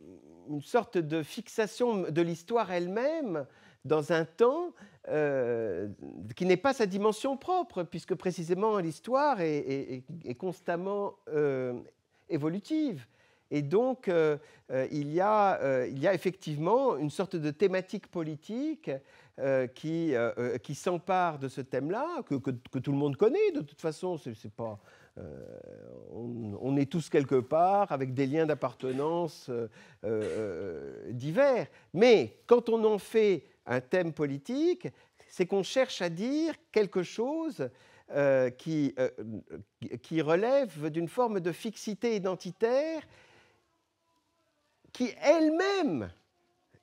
une sorte de fixation de l'histoire elle-même dans un temps qui n'est pas sa dimension propre, puisque précisément l'histoire est, constamment évolutive. Et donc, il, y a, il, y a, effectivement une sorte de thématique politique euh, qui, euh, euh, qui s'empare de ce thème-là, que, tout le monde connaît, de toute façon, c'est pas... On, est tous quelque part avec des liens d'appartenance divers. Mais quand on en fait un thème politique, c'est qu'on cherche à dire quelque chose qui, relève d'une forme de fixité identitaire qui elle-même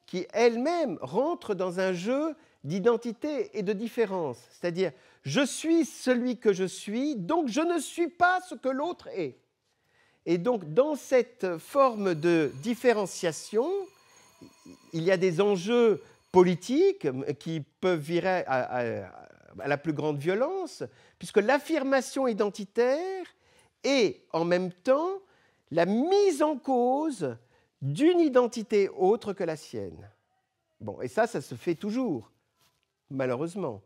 qui elle-même rentre dans un jeu d'identité et de différence. C'est-à-dire, je suis celui que je suis, donc je ne suis pas ce que l'autre est. Et donc, dans cette forme de différenciation, il y a des enjeux politiques qui peuvent virer à, la plus grande violence, puisque l'affirmation identitaire est en même temps la mise en cause d'une identité autre que la sienne. Bon, et ça, ça se fait toujours, malheureusement.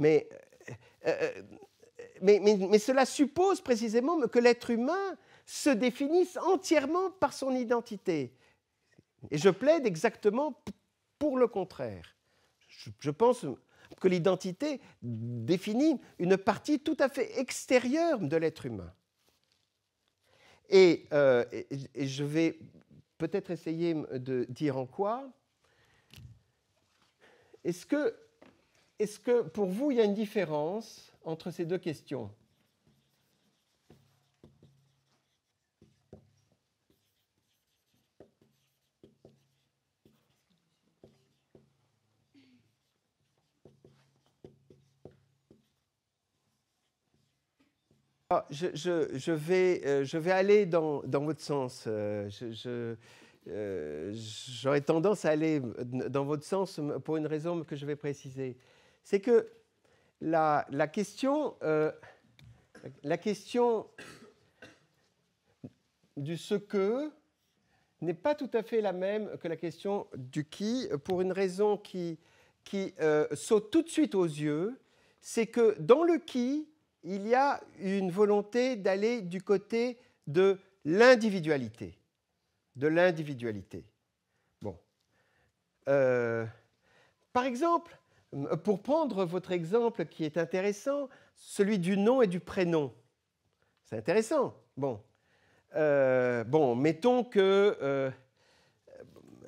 Euh, euh, mais, mais, cela suppose précisément que l'être humain se définisse entièrement par son identité. Et je plaide exactement pour le contraire. Je, pense que l'identité définit une partie tout à fait extérieure de l'être humain. et, euh, je vais peut-être essayer de dire en quoi. Est-ce que, que pour vous, il y a une différence entre ces deux questions Ah, je, vais, euh, je vais aller dans, votre sens. Euh, euh, j'aurais tendance à aller dans votre sens pour une raison que je vais préciser. C'est que la, question, la question du ce que n'est pas tout à fait la même que la question du qui, pour une raison qui, qui saute tout de suite aux yeux, c'est que dans le qui, il y a une volonté d'aller du côté de l'individualité. De l'individualité. Bon. Euh, par exemple, pour prendre votre exemple qui est intéressant, celui du nom et du prénom. C'est intéressant. Bon. Euh, bon, mettons que euh,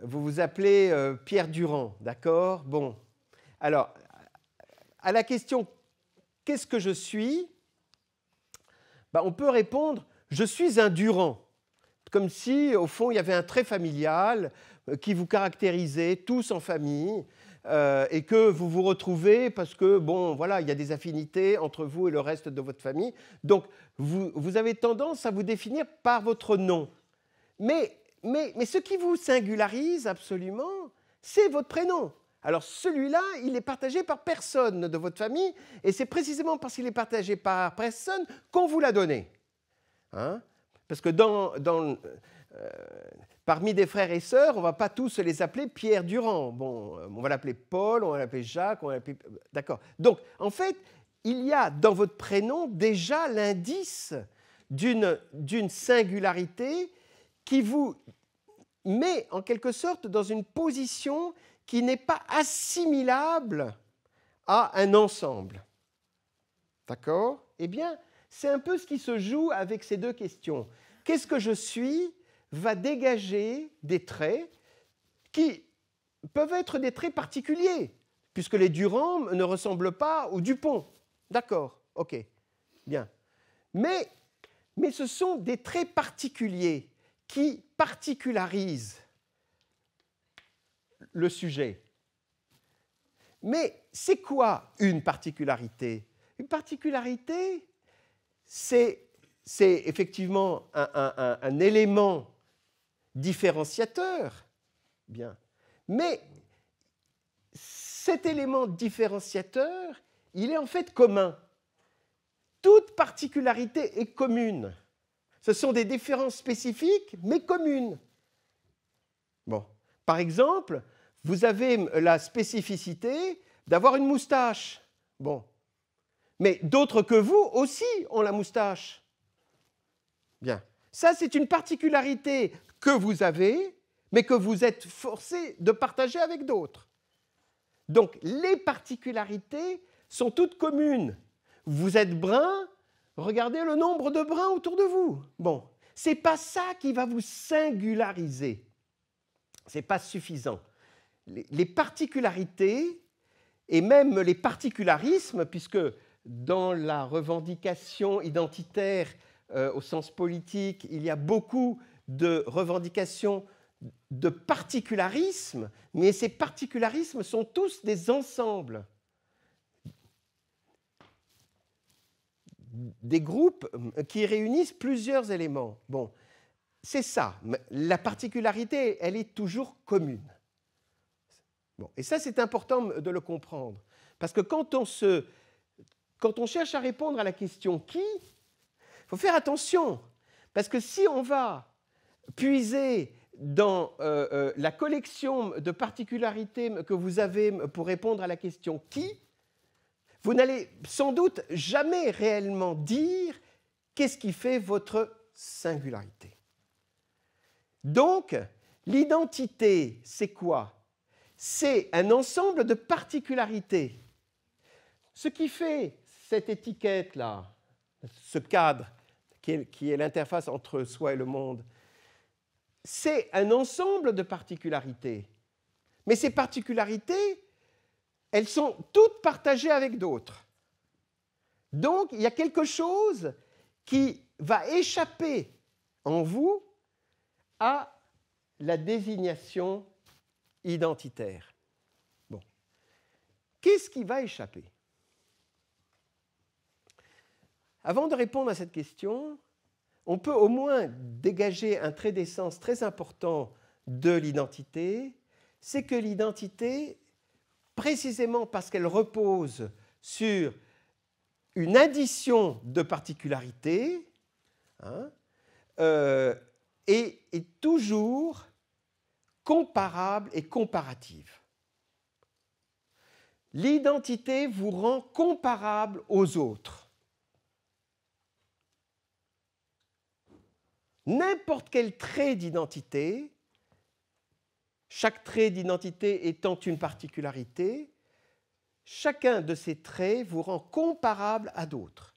vous vous appelez Pierre Durand, d'accord Bon. Alors, à la question Qu'est-ce que je suis ben, On peut répondre je suis un Durand. Comme si, au fond, il y avait un trait familial euh, qui vous caractérisait tous en famille euh, et que vous vous retrouvez parce que, bon, voilà, il y a des affinités entre vous et le reste de votre famille. Donc, vous, avez tendance à vous définir par votre nom. mais ce qui vous singularise absolument, c'est votre prénom. Alors celui-là, il est partagé par personne de votre famille, et c'est précisément parce qu'il est partagé par personne qu'on vous l'a donné. Hein? parce que euh, parmi des frères et sœurs, on ne va pas tous les appeler Pierre Durand. Bon, euh, on va l'appeler Paul, on va l'appeler Jacques, on va l'appeler... D'accord. Donc, en fait, il y a dans votre prénom déjà l'indice d'une, d'une singularité qui vous met en quelque sorte dans une position qui n'est pas assimilable à un ensemble. D'accord Eh bien, c'est un peu ce qui se joue avec ces deux questions. Qu'est-ce que je suis va dégager des traits qui peuvent être des traits particuliers, puisque les Durand ne ressemblent pas aux Dupont. D'accord, ok, bien. Mais, mais ce sont des traits particuliers qui particularisent le sujet. Mais c'est quoi une particularité Une particularité, c'est effectivement un, élément différenciateur, bien. Mais cet élément différenciateur, il est en fait commun. Toute particularité est commune. Ce sont des différences spécifiques, mais communes. Bon. Par exemple, vous avez la spécificité d'avoir une moustache. Bon. Mais d'autres que vous aussi ont la moustache. Bien. Ça, c'est une particularité que vous avez, mais que vous êtes forcé de partager avec d'autres. Donc, les particularités sont toutes communes. Vous êtes brun, regardez le nombre de bruns autour de vous. Bon, n'est pas ça qui va vous singulariser. Ce n'est pas suffisant. Les particularités et même les particularismes, puisque dans la revendication identitaire euh, au sens politique, il y a beaucoup de revendications de particularismes, mais ces particularismes sont tous des ensembles, des groupes qui réunissent plusieurs éléments. Bon, c'est ça. La particularité, elle est toujours commune. et ça, c'est important de le comprendre. Parce que quand on, cherche à répondre à la question qui, il faut faire attention. Parce que si on va puiser dans euh, euh, la collection de particularités que vous avez pour répondre à la question qui, vous n'allez sans doute jamais réellement dire qu'est-ce qui fait votre singularité. Donc, l'identité, c'est quoi C'est un ensemble de particularités. Ce qui fait cette étiquette-là, ce cadre qui est, l'interface entre soi et le monde, c'est un ensemble de particularités. Mais ces particularités, elles sont toutes partagées avec d'autres. Donc, il y a quelque chose qui va échapper en vous à la désignation identitaire. Bon. Qu'est-ce qui va échapper Avant de répondre à cette question, on peut au moins dégager un trait d'essence très important de l'identité, c'est que l'identité, précisément parce qu'elle repose sur une addition de particularités, hein, euh, et est toujours comparable et comparative. L'identité vous rend comparable aux autres. N'importe quel trait d'identité, chaque trait d'identité étant une particularité, chacun de ces traits vous rend comparable à d'autres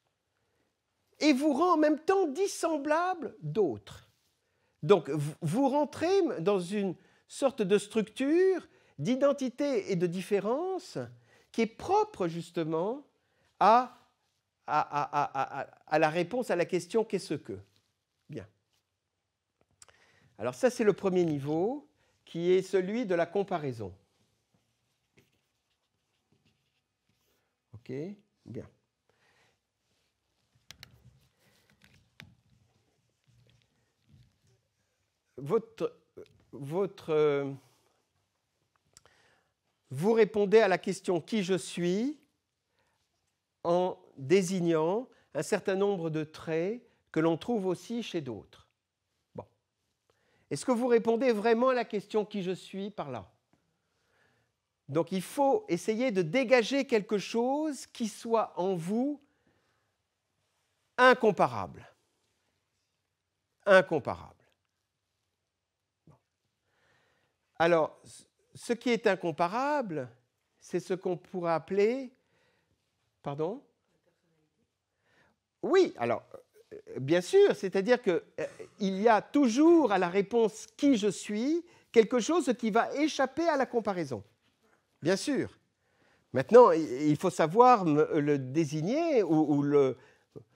et vous rend en même temps dissemblable d'autres. Donc vous rentrez dans une sorte de structure d'identité et de différence qui est propre justement à, la réponse à la question qu'est-ce que Bien. Alors ça c'est le premier niveau qui est celui de la comparaison. Ok Bien. votre, euh, vous répondez à la question qui je suis en désignant un certain nombre de traits que l'on trouve aussi chez d'autres. Bon. Est-ce que vous répondez vraiment à la question qui je suis par là Donc il faut essayer de dégager quelque chose qui soit en vous incomparable. Incomparable. Alors, ce qui est incomparable, c'est ce qu'on pourrait appeler... Pardon Oui, alors, euh, bien sûr, c'est-à-dire qu'il euh, y a toujours à la réponse qui je suis quelque chose qui va échapper à la comparaison. Bien sûr. Maintenant, il faut savoir le désigner ou, ou, le,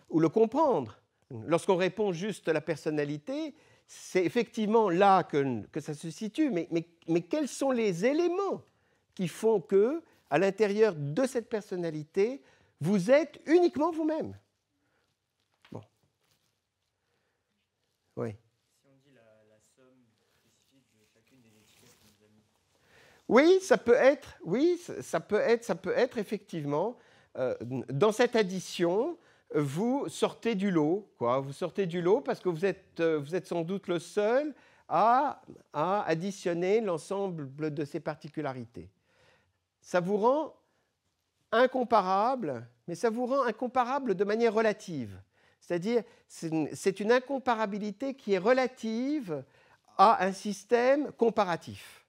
ou le comprendre. Lorsqu'on répond juste la personnalité, c'est effectivement là que, ça se situe, mais, quels sont les éléments qui font que, à l'intérieur de cette personnalité, vous êtes uniquement vous-même Oui. Oui, ça peut être, oui, ça peut être, ça peut être effectivement, euh, dans cette addition, vous sortez du lot, Vous sortez du lot parce que vous êtes, euh, sans doute le seul à, additionner l'ensemble de ces particularités. Ça vous rend incomparable, mais ça vous rend incomparable de manière relative. C'est-à-dire, c'est une incomparabilité qui est relative à un système comparatif.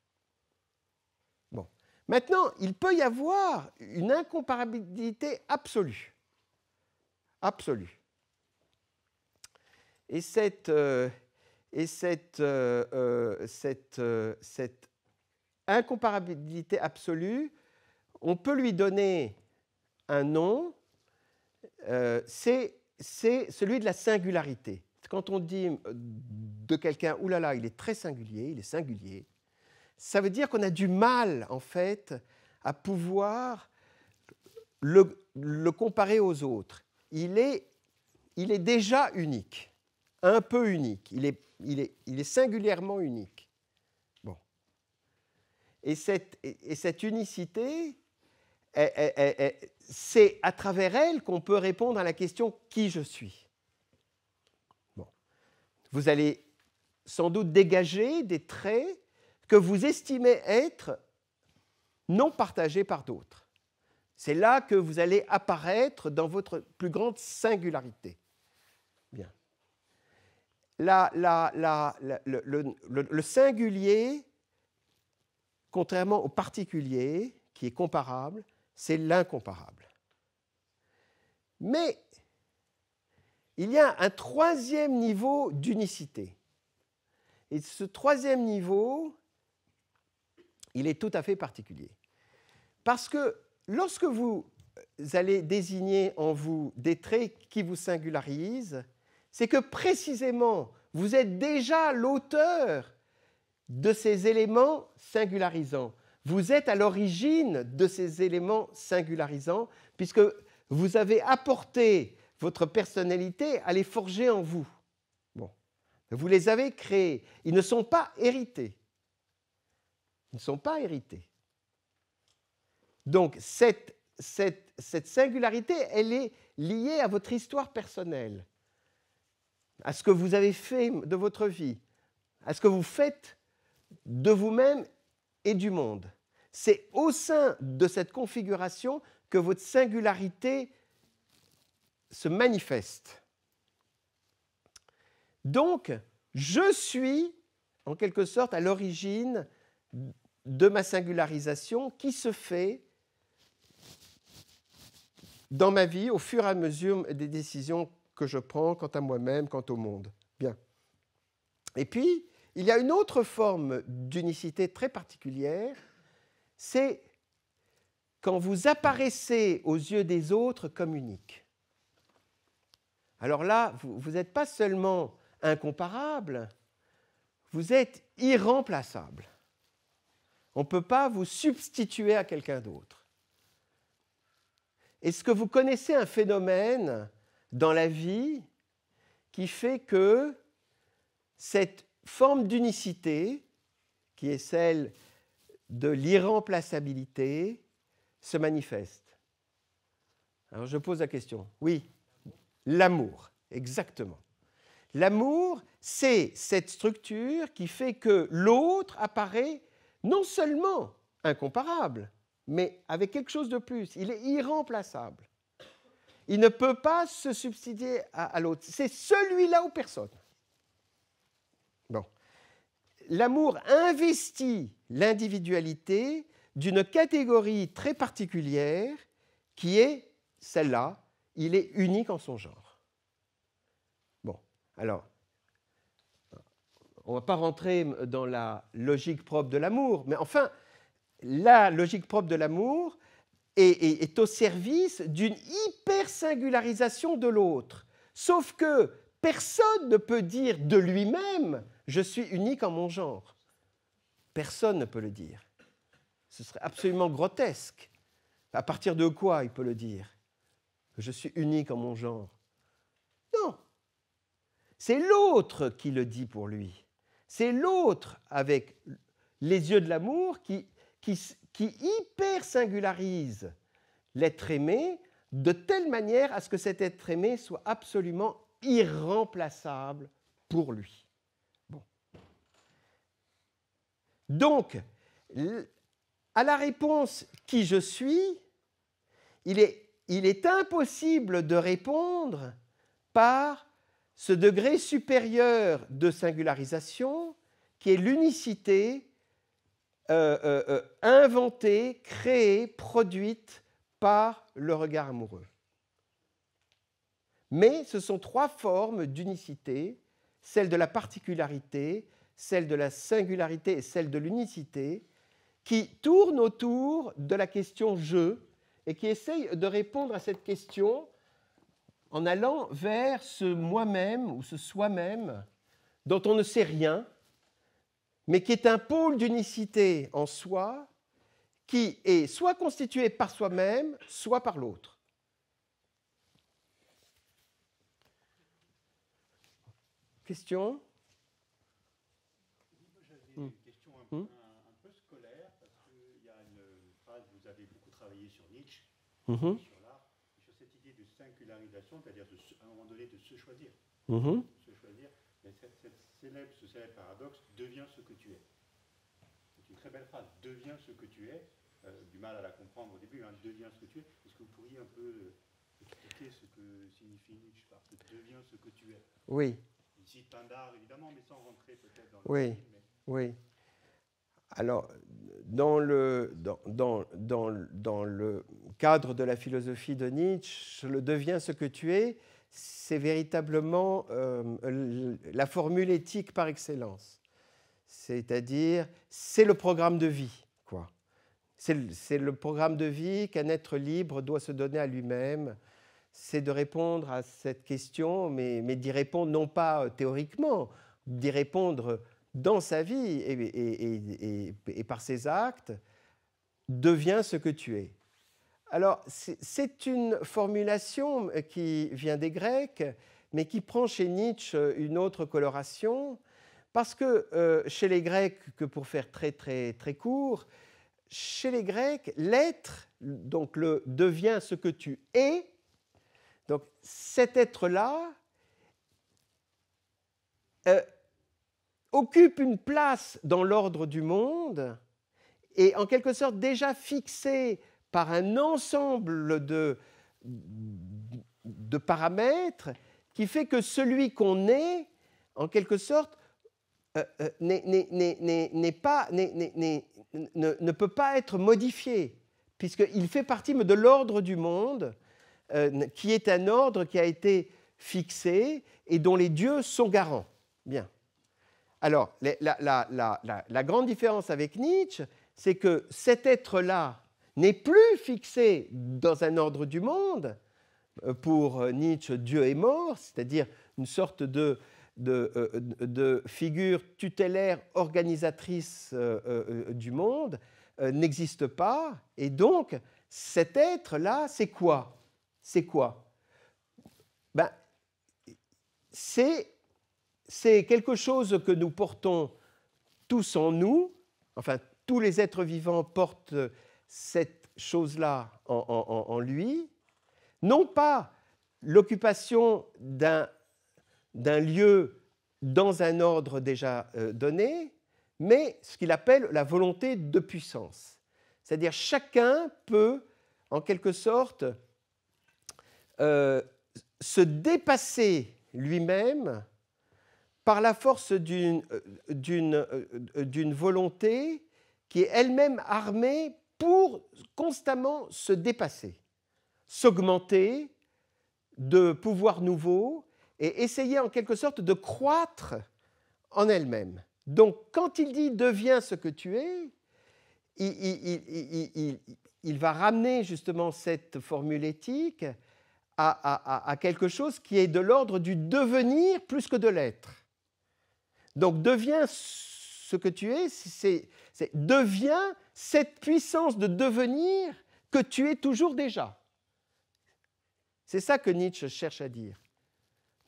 Bon. Maintenant, il peut y avoir une incomparabilité absolue absolue. Et cette, euh, et cette, euh, euh, cette, cette incomparabilité absolue, on peut lui donner un nom, c'est celui de la singularité. Quand on dit de quelqu'un, oulala, il est très singulier, il est singulier, ça veut dire qu'on a du mal, en fait, à pouvoir le comparer aux autres il est, il est déjà unique, un peu unique, il est, il est, il est singulièrement unique. Bon. Et cette, et cette unicité, c'est à travers elle qu'on peut répondre à la question qui je suis. Bon. Vous allez sans doute dégager des traits que vous estimez être non partagés par d'autres. C'est là que vous allez apparaître dans votre plus grande singularité. Bien. le, le, singulier, contrairement au particulier, qui est comparable, c'est l'incomparable. Mais il y a un troisième niveau d'unicité. Et ce troisième niveau, il est tout à fait particulier. Parce que lorsque vous euh, allez désigner en vous des traits qui vous singularisent, c'est que précisément, vous êtes déjà l'auteur de ces éléments singularisants. Vous êtes à l'origine de ces éléments singularisants, puisque vous avez apporté votre personnalité à les forger en vous. Bon. Vous les avez créés. Ils ne sont pas hérités. Ils ne sont pas hérités. Donc cette, singularité, elle est liée à votre histoire personnelle, à ce que vous avez fait de votre vie, à ce que vous faites de vous-même et du monde. C'est au sein de cette configuration que votre singularité se manifeste. Donc, je suis en quelque sorte à l'origine de ma singularisation qui se fait dans ma vie au fur et à mesure des décisions que je prends quant à moi-même, quant au monde. Bien. Et puis, il y a une autre forme d'unicité très particulière, c'est quand vous apparaissez aux yeux des autres comme unique. Alors là, vous n'êtes pas seulement incomparable, vous êtes irremplaçable. On ne peut pas vous substituer à quelqu'un d'autre. Est-ce que vous connaissez un phénomène dans la vie qui fait que cette forme d'unicité, qui est celle de l'irremplaçabilité, se manifeste Alors je pose la question. Oui, l'amour, exactement. L'amour, c'est cette structure qui fait que l'autre apparaît non seulement incomparable, mais avec quelque chose de plus. Il est irremplaçable. Il ne peut pas se substituer à, à l'autre. C'est celui-là ou personne. Bon. L'amour investit l'individualité d'une catégorie très particulière qui est celle-là. Il est unique en son genre. Bon, alors, on ne va pas rentrer dans la logique propre de l'amour, mais enfin, la logique propre de l'amour est, au service d'une hyper-singularisation de l'autre. Sauf que personne ne peut dire de lui-même je suis unique en mon genre. Personne ne peut le dire. Ce serait absolument grotesque. À partir de quoi il peut le dire Je suis unique en mon genre. Non. C'est l'autre qui le dit pour lui. C'est l'autre avec les yeux de l'amour qui qui, hyper singularise l'être aimé de telle manière à ce que cet être aimé soit absolument irremplaçable pour lui. Bon. Donc, à la réponse qui je suis, il est impossible de répondre par ce degré supérieur de singularisation qui est l'unicité euh, euh, euh, inventée, créée, produite par le regard amoureux. Mais ce sont trois formes d'unicité, celle de la particularité, celle de la singularité et celle de l'unicité, qui tournent autour de la question je et qui essayent de répondre à cette question en allant vers ce moi-même ou ce soi-même dont on ne sait rien, mais qui est un pôle d'unicité en soi, qui est soit constitué par soi-même, soit par l'autre. Question J'avais hmm. une question un, peu, hmm. scolaire, parce qu'il y a une phrase, vous avez beaucoup travaillé sur Nietzsche, mmh sur cette idée de singularisation, c'est-à-dire à un moment donné de se choisir. Mmh se choisir. Mais cette, ce célèbre paradoxe, deviens ce que tu es. C'est une très belle phrase, deviens ce que tu es. Euh, du mal à la comprendre au début, hein. deviens ce que tu es. Est-ce que vous pourriez un peu euh, expliquer ce que signifie Nietzsche par ce deviens ce que tu es Oui. Il cite Pindar évidemment, mais sans rentrer peut-être dans le. Oui. Oui. Alors, dans le, le cadre de la philosophie de Nietzsche, le devient ce que tu es c'est véritablement euh, la formule éthique par excellence. C'est-à-dire, c'est le programme de vie, quoi. C'est le, programme de vie qu'un être libre doit se donner à lui-même. C'est de répondre à cette question, mais, d'y répondre non pas euh, théoriquement, d'y répondre dans sa vie et, et, par ses actes, deviens ce que tu es. Alors, c'est une formulation euh, qui vient des Grecs, mais qui prend chez Nietzsche euh, une autre coloration, parce que euh, chez les Grecs, que pour faire très très très court, chez les Grecs, l'être, donc le devient ce que tu es, donc cet être-là occupe une place dans l'ordre du monde, et en quelque sorte déjà fixé par un ensemble de, paramètres qui fait que celui qu'on est, en quelque sorte, ne, peut pas être modifié, puisqu'il fait partie de l'ordre du monde, euh, qui est un ordre qui a été fixé et dont les dieux sont garants. Bien. Alors, la grande différence avec Nietzsche, c'est que cet être-là, n'est plus fixé dans un ordre du monde. Euh, pour euh, Nietzsche, Dieu est mort, c'est-à-dire une sorte de, de, euh, de, figure tutélaire organisatrice du monde, n'existe pas. Et donc, cet être-là, c'est quoi C'est quoi ben, C'est quelque chose que nous portons tous en nous, enfin tous les êtres vivants portent cette chose-là en, lui, non pas l'occupation d'un lieu dans un ordre déjà euh, donné, mais ce qu'il appelle la volonté de puissance. C'est-à-dire chacun peut, en quelque sorte, euh, se dépasser lui-même par la force d'une euh, volonté qui est elle-même armée pour constamment se dépasser, s'augmenter de pouvoirs nouveaux et essayer en quelque sorte de croître en elle-même. Donc quand il dit deviens ce que tu es, il, va ramener justement cette formule éthique à, quelque chose qui est de l'ordre du devenir plus que de l'être. Donc deviens ce que tu es, c'est c'est deviens cette puissance de devenir que tu es toujours déjà. C'est ça que Nietzsche cherche à dire.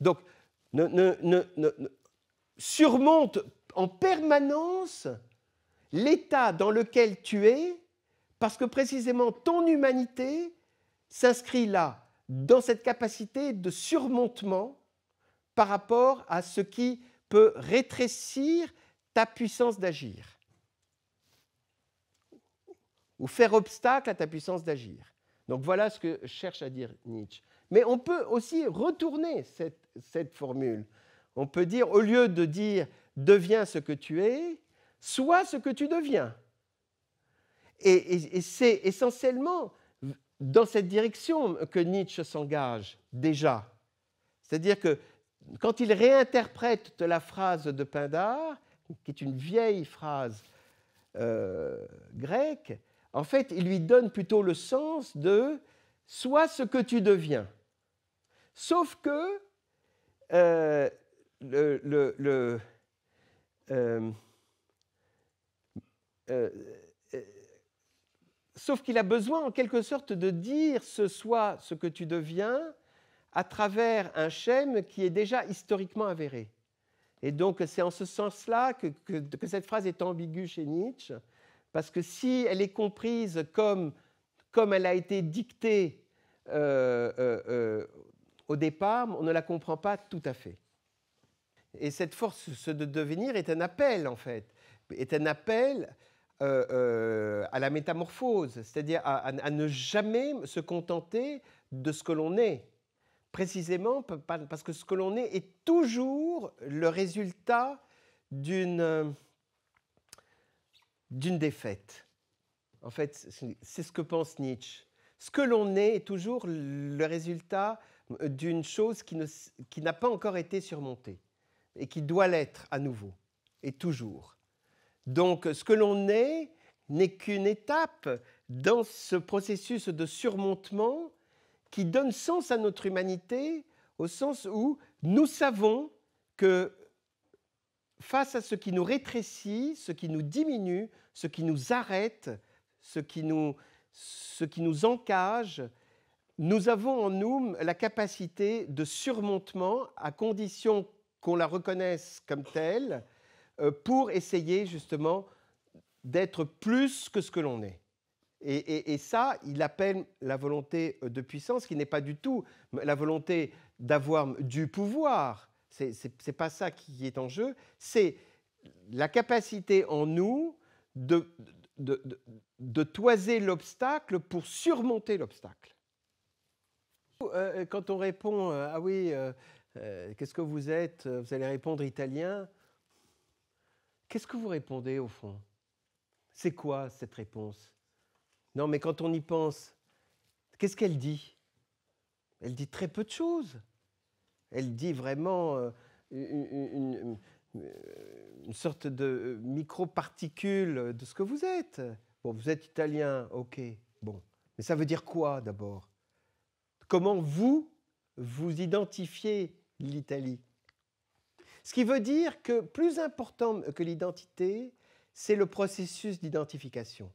Donc, surmonte en permanence l'état dans lequel tu es, parce que précisément ton humanité s'inscrit là, dans cette capacité de surmontement par rapport à ce qui peut rétrécir ta puissance d'agir ou faire obstacle à ta puissance d'agir. Donc voilà ce que cherche à dire Nietzsche. Mais on peut aussi retourner cette, formule. On peut dire, au lieu de dire deviens ce que tu es, sois ce que tu deviens. Et, c'est essentiellement dans cette direction que Nietzsche s'engage déjà. C'est-à-dire que quand il réinterprète la phrase de Pindar, qui est une vieille phrase euh, grecque, en fait, il lui donne plutôt le sens de sois ce que tu deviens. Sauf que euh, euh, euh, sauf qu'il a besoin en quelque sorte de dire ce soit ce que tu deviens à travers un schème qui est déjà historiquement avéré. Et donc c'est en ce sens-là que, cette phrase est ambiguë chez Nietzsche, parce que si elle est comprise comme, comme elle a été dictée euh, euh, euh, au départ, on ne la comprend pas tout à fait. Et cette force de devenir est un appel, en fait, est un appel à la métamorphose, c'est-à-dire à, ne jamais se contenter de ce que l'on est, précisément parce que ce que l'on est est toujours le résultat d'une d'une défaite. En fait, c'est ce que pense Nietzsche. Ce que l'on est est toujours le résultat euh, d'une chose qui, qui n'a pas encore été surmontée et qui doit l'être à nouveau et toujours. Donc ce que l'on est n'est qu'une étape dans ce processus de surmontement qui donne sens à notre humanité au sens où nous savons que face à ce qui nous rétrécit, ce qui nous diminue, ce qui nous arrête, ce qui nous, ce qui nous encage, nous avons en nous la capacité de surmontement à condition qu'on la reconnaisse comme telle euh, pour essayer justement d'être plus que ce que l'on est. Et, et, ça, il appelle la volonté de puissance qui n'est pas du tout la volonté d'avoir du pouvoir, ce n'est pas ça qui est en jeu, c'est la capacité en nous de, toiser l'obstacle pour surmonter l'obstacle. Euh, euh, quand on répond euh, Ah oui, qu'est-ce que vous êtes Vous allez répondre italien. Qu'est-ce que vous répondez au fond C'est quoi cette réponse Non, mais quand on y pense, qu'est-ce qu'elle dit Elle dit très peu de choses. Elle dit vraiment euh, une, euh, une, sorte de euh, micro-particule de ce que vous êtes. Bon, vous êtes italien, ok, bon. Mais ça veut dire quoi d'abord Comment vous, vous identifiez l'Italie Ce qui veut dire que plus important que l'identité, c'est le processus d'identification.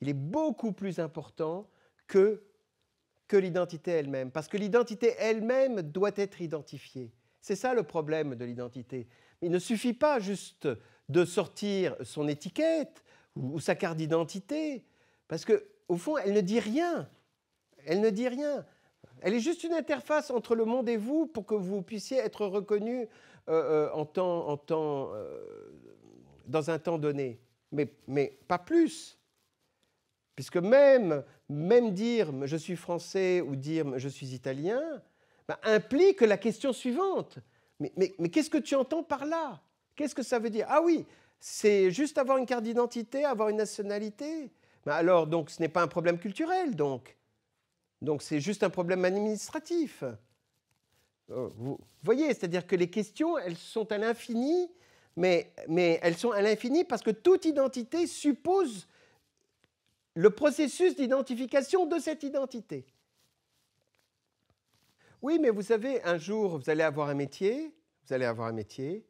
Il est beaucoup plus important que que l'identité elle-même, parce que l'identité elle-même doit être identifiée. C'est ça le problème de l'identité. Il ne suffit pas juste de sortir son étiquette ou, sa carte d'identité, parce que au fond, elle ne dit rien. Elle ne dit rien. Elle est juste une interface entre le monde et vous pour que vous puissiez être reconnu euh, euh, en euh, dans un temps donné, mais pas plus. Puisque même, même dire je suis français ou dire je suis italien bah, implique la question suivante. Mais, qu'est-ce que tu entends par là Qu'est-ce que ça veut dire Ah oui, c'est juste avoir une carte d'identité, avoir une nationalité. Bah, alors, donc, ce n'est pas un problème culturel, donc. Donc, c'est juste un problème administratif. Euh, vous voyez, c'est-à-dire que les questions, elles sont à l'infini, mais, mais, elles sont à l'infini parce que toute identité suppose le processus d'identification de cette identité. Oui, mais vous savez, un jour, vous allez avoir un métier, vous allez avoir un métier,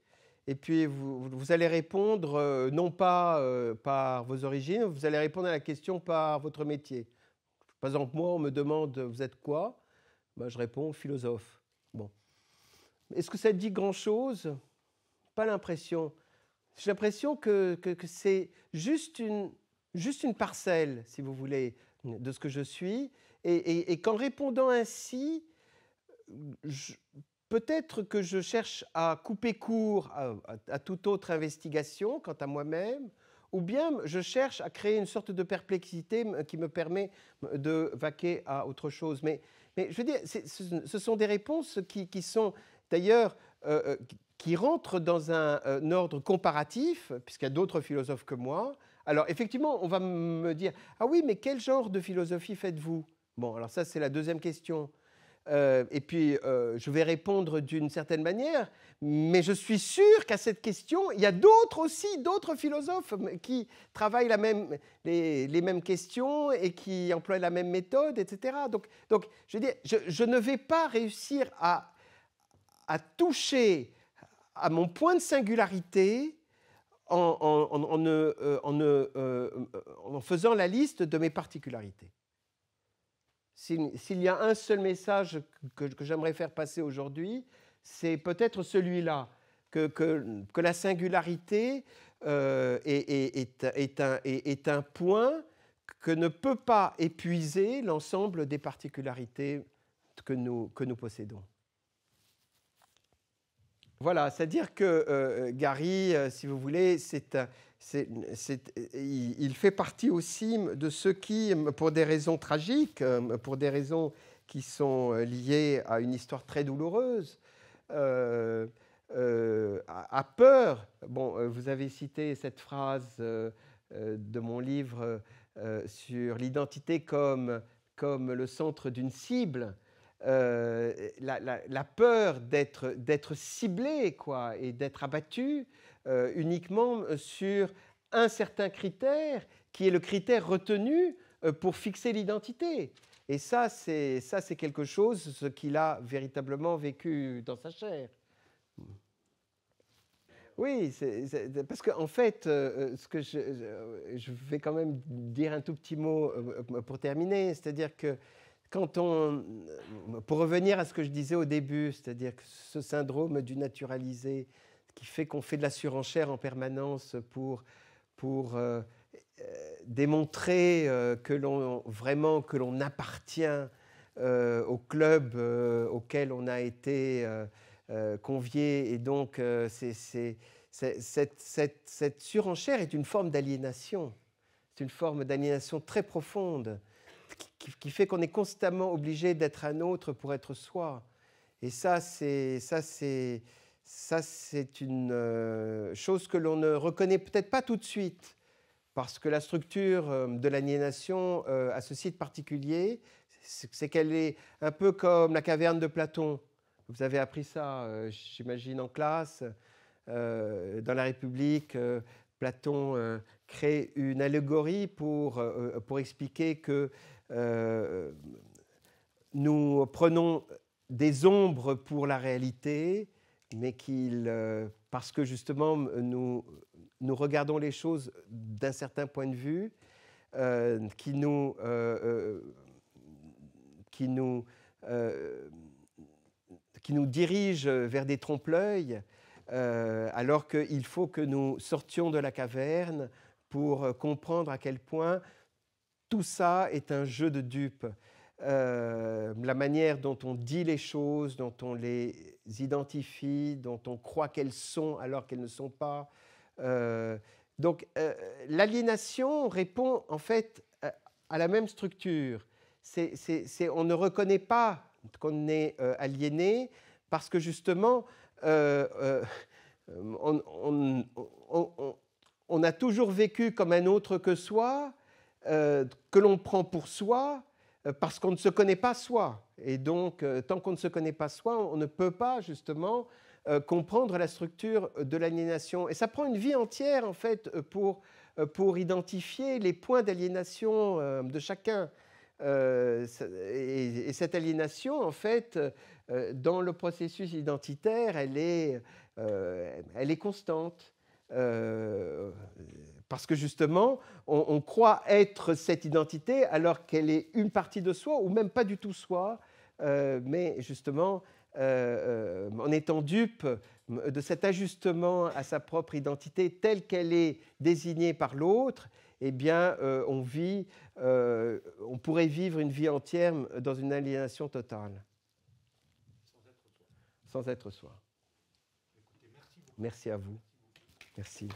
et puis vous, vous allez répondre euh, non pas euh, par vos origines, vous allez répondre à la question par votre métier. Par exemple, moi, on me demande, vous êtes quoi Moi, ben, Je réponds, philosophe. Bon. Est-ce que ça dit grand-chose Pas l'impression. J'ai l'impression que, que c'est juste une, juste une parcelle, si vous voulez, de ce que je suis, et, qu'en répondant ainsi, peut-être que je cherche à couper court à, toute autre investigation quant à moi-même, ou bien je cherche à créer une sorte de perplexité qui me permet de vaquer à autre chose. Mais, je veux dire, ce sont des réponses qui, sont d'ailleurs... Euh, euh, qui rentrent dans un, euh, ordre comparatif, puisqu'il y a d'autres philosophes que moi, alors effectivement, on va me dire, ah oui, mais quel genre de philosophie faites-vous Bon, alors ça c'est la deuxième question. Euh, et puis, euh, je vais répondre d'une certaine manière, mais je suis sûr qu'à cette question, il y a d'autres aussi, d'autres philosophes qui travaillent la même, les, mêmes questions et qui emploient la même méthode, etc. Donc, je, je, je, ne vais pas réussir à toucher à mon point de singularité euh, euh, euh, en, faisant la liste de mes particularités. S'il y a un seul message que, j'aimerais faire passer aujourd'hui, c'est peut-être celui-là, que, la singularité est, un, point que ne peut pas épuiser l'ensemble des particularités que nous possédons. Voilà, c'est-à-dire que euh, euh, Gary, euh, si vous voulez, il, fait partie aussi de ceux qui, pour des raisons tragiques, pour des raisons qui sont liées à une histoire très douloureuse, euh, peur. Bon, vous avez cité cette phrase de mon livre sur l'identité comme le centre d'une cible. Euh, la, peur d'être ciblé quoi, et d'être abattu euh, uniquement euh, sur un certain critère qui est le critère retenu pour fixer l'identité. Et ça, c'est ça, c'est quelque chose ce qu'il a véritablement vécu dans sa chair. Oui, parce qu'en en fait, ce que je, je, vais quand même dire un tout petit mot pour terminer, c'est-à-dire que euh, pour revenir à ce que je disais au début, c'est-à-dire que ce syndrome du naturalisé qui fait qu'on fait de la surenchère en permanence pour, euh, euh, démontrer que l'on vraiment que l'on appartient au club auquel on a été convié et donc cette, cette, surenchère est une forme d'aliénation, c'est une forme d'aliénation très profonde qui, fait qu'on est constamment obligé d'être un autre pour être soi. Et ça, c'est ça, c'est ça, c'est une euh, chose que l'on ne reconnaît peut-être pas tout de suite, parce que la structure euh, de l'aliénation euh, à a site site particulier, c'est qu'elle est un peu comme la caverne de Platon. Vous avez appris ça, j'imagine, en classe. dans la République, Platon crée une allégorie pour, pour expliquer que euh, nous prenons des ombres pour la réalité, mais qu'il, euh, parce que justement nous, regardons les choses d'un certain point de vue, euh, qui nous, qui nous, qui nous dirige vers des trompe-l'œil, alors qu'il faut que nous sortions de la caverne pour comprendre à quel point tout ça est un jeu de dupes. Euh, la manière dont on dit les choses, dont on les identifie, dont on croit qu'elles sont alors qu'elles ne sont pas. Euh, donc euh, l'aliénation répond en fait à, la même structure. on ne reconnaît pas qu'on est aliéné parce que justement, on, a toujours vécu comme un autre que soi, euh, que l'on prend pour soi euh, parce qu'on ne se connaît pas soi. Et donc, euh, tant qu'on ne se connaît pas soi, on ne peut pas justement comprendre la structure de l'aliénation. Et ça prend une vie entière, en fait, pour, pour identifier les points d'aliénation de chacun. Et cette aliénation, en fait, dans le processus identitaire, elle est, elle est constante. Parce que justement, on, croit être cette identité alors qu'elle est une partie de soi ou même pas du tout soi, euh, mais justement, euh, euh, en étant dupe de cet ajustement à sa propre identité telle qu'elle est désignée par l'autre, eh bien, on vit, on pourrait vivre une vie entière dans une aliénation totale. Sans être soi. merci à vous. Merci.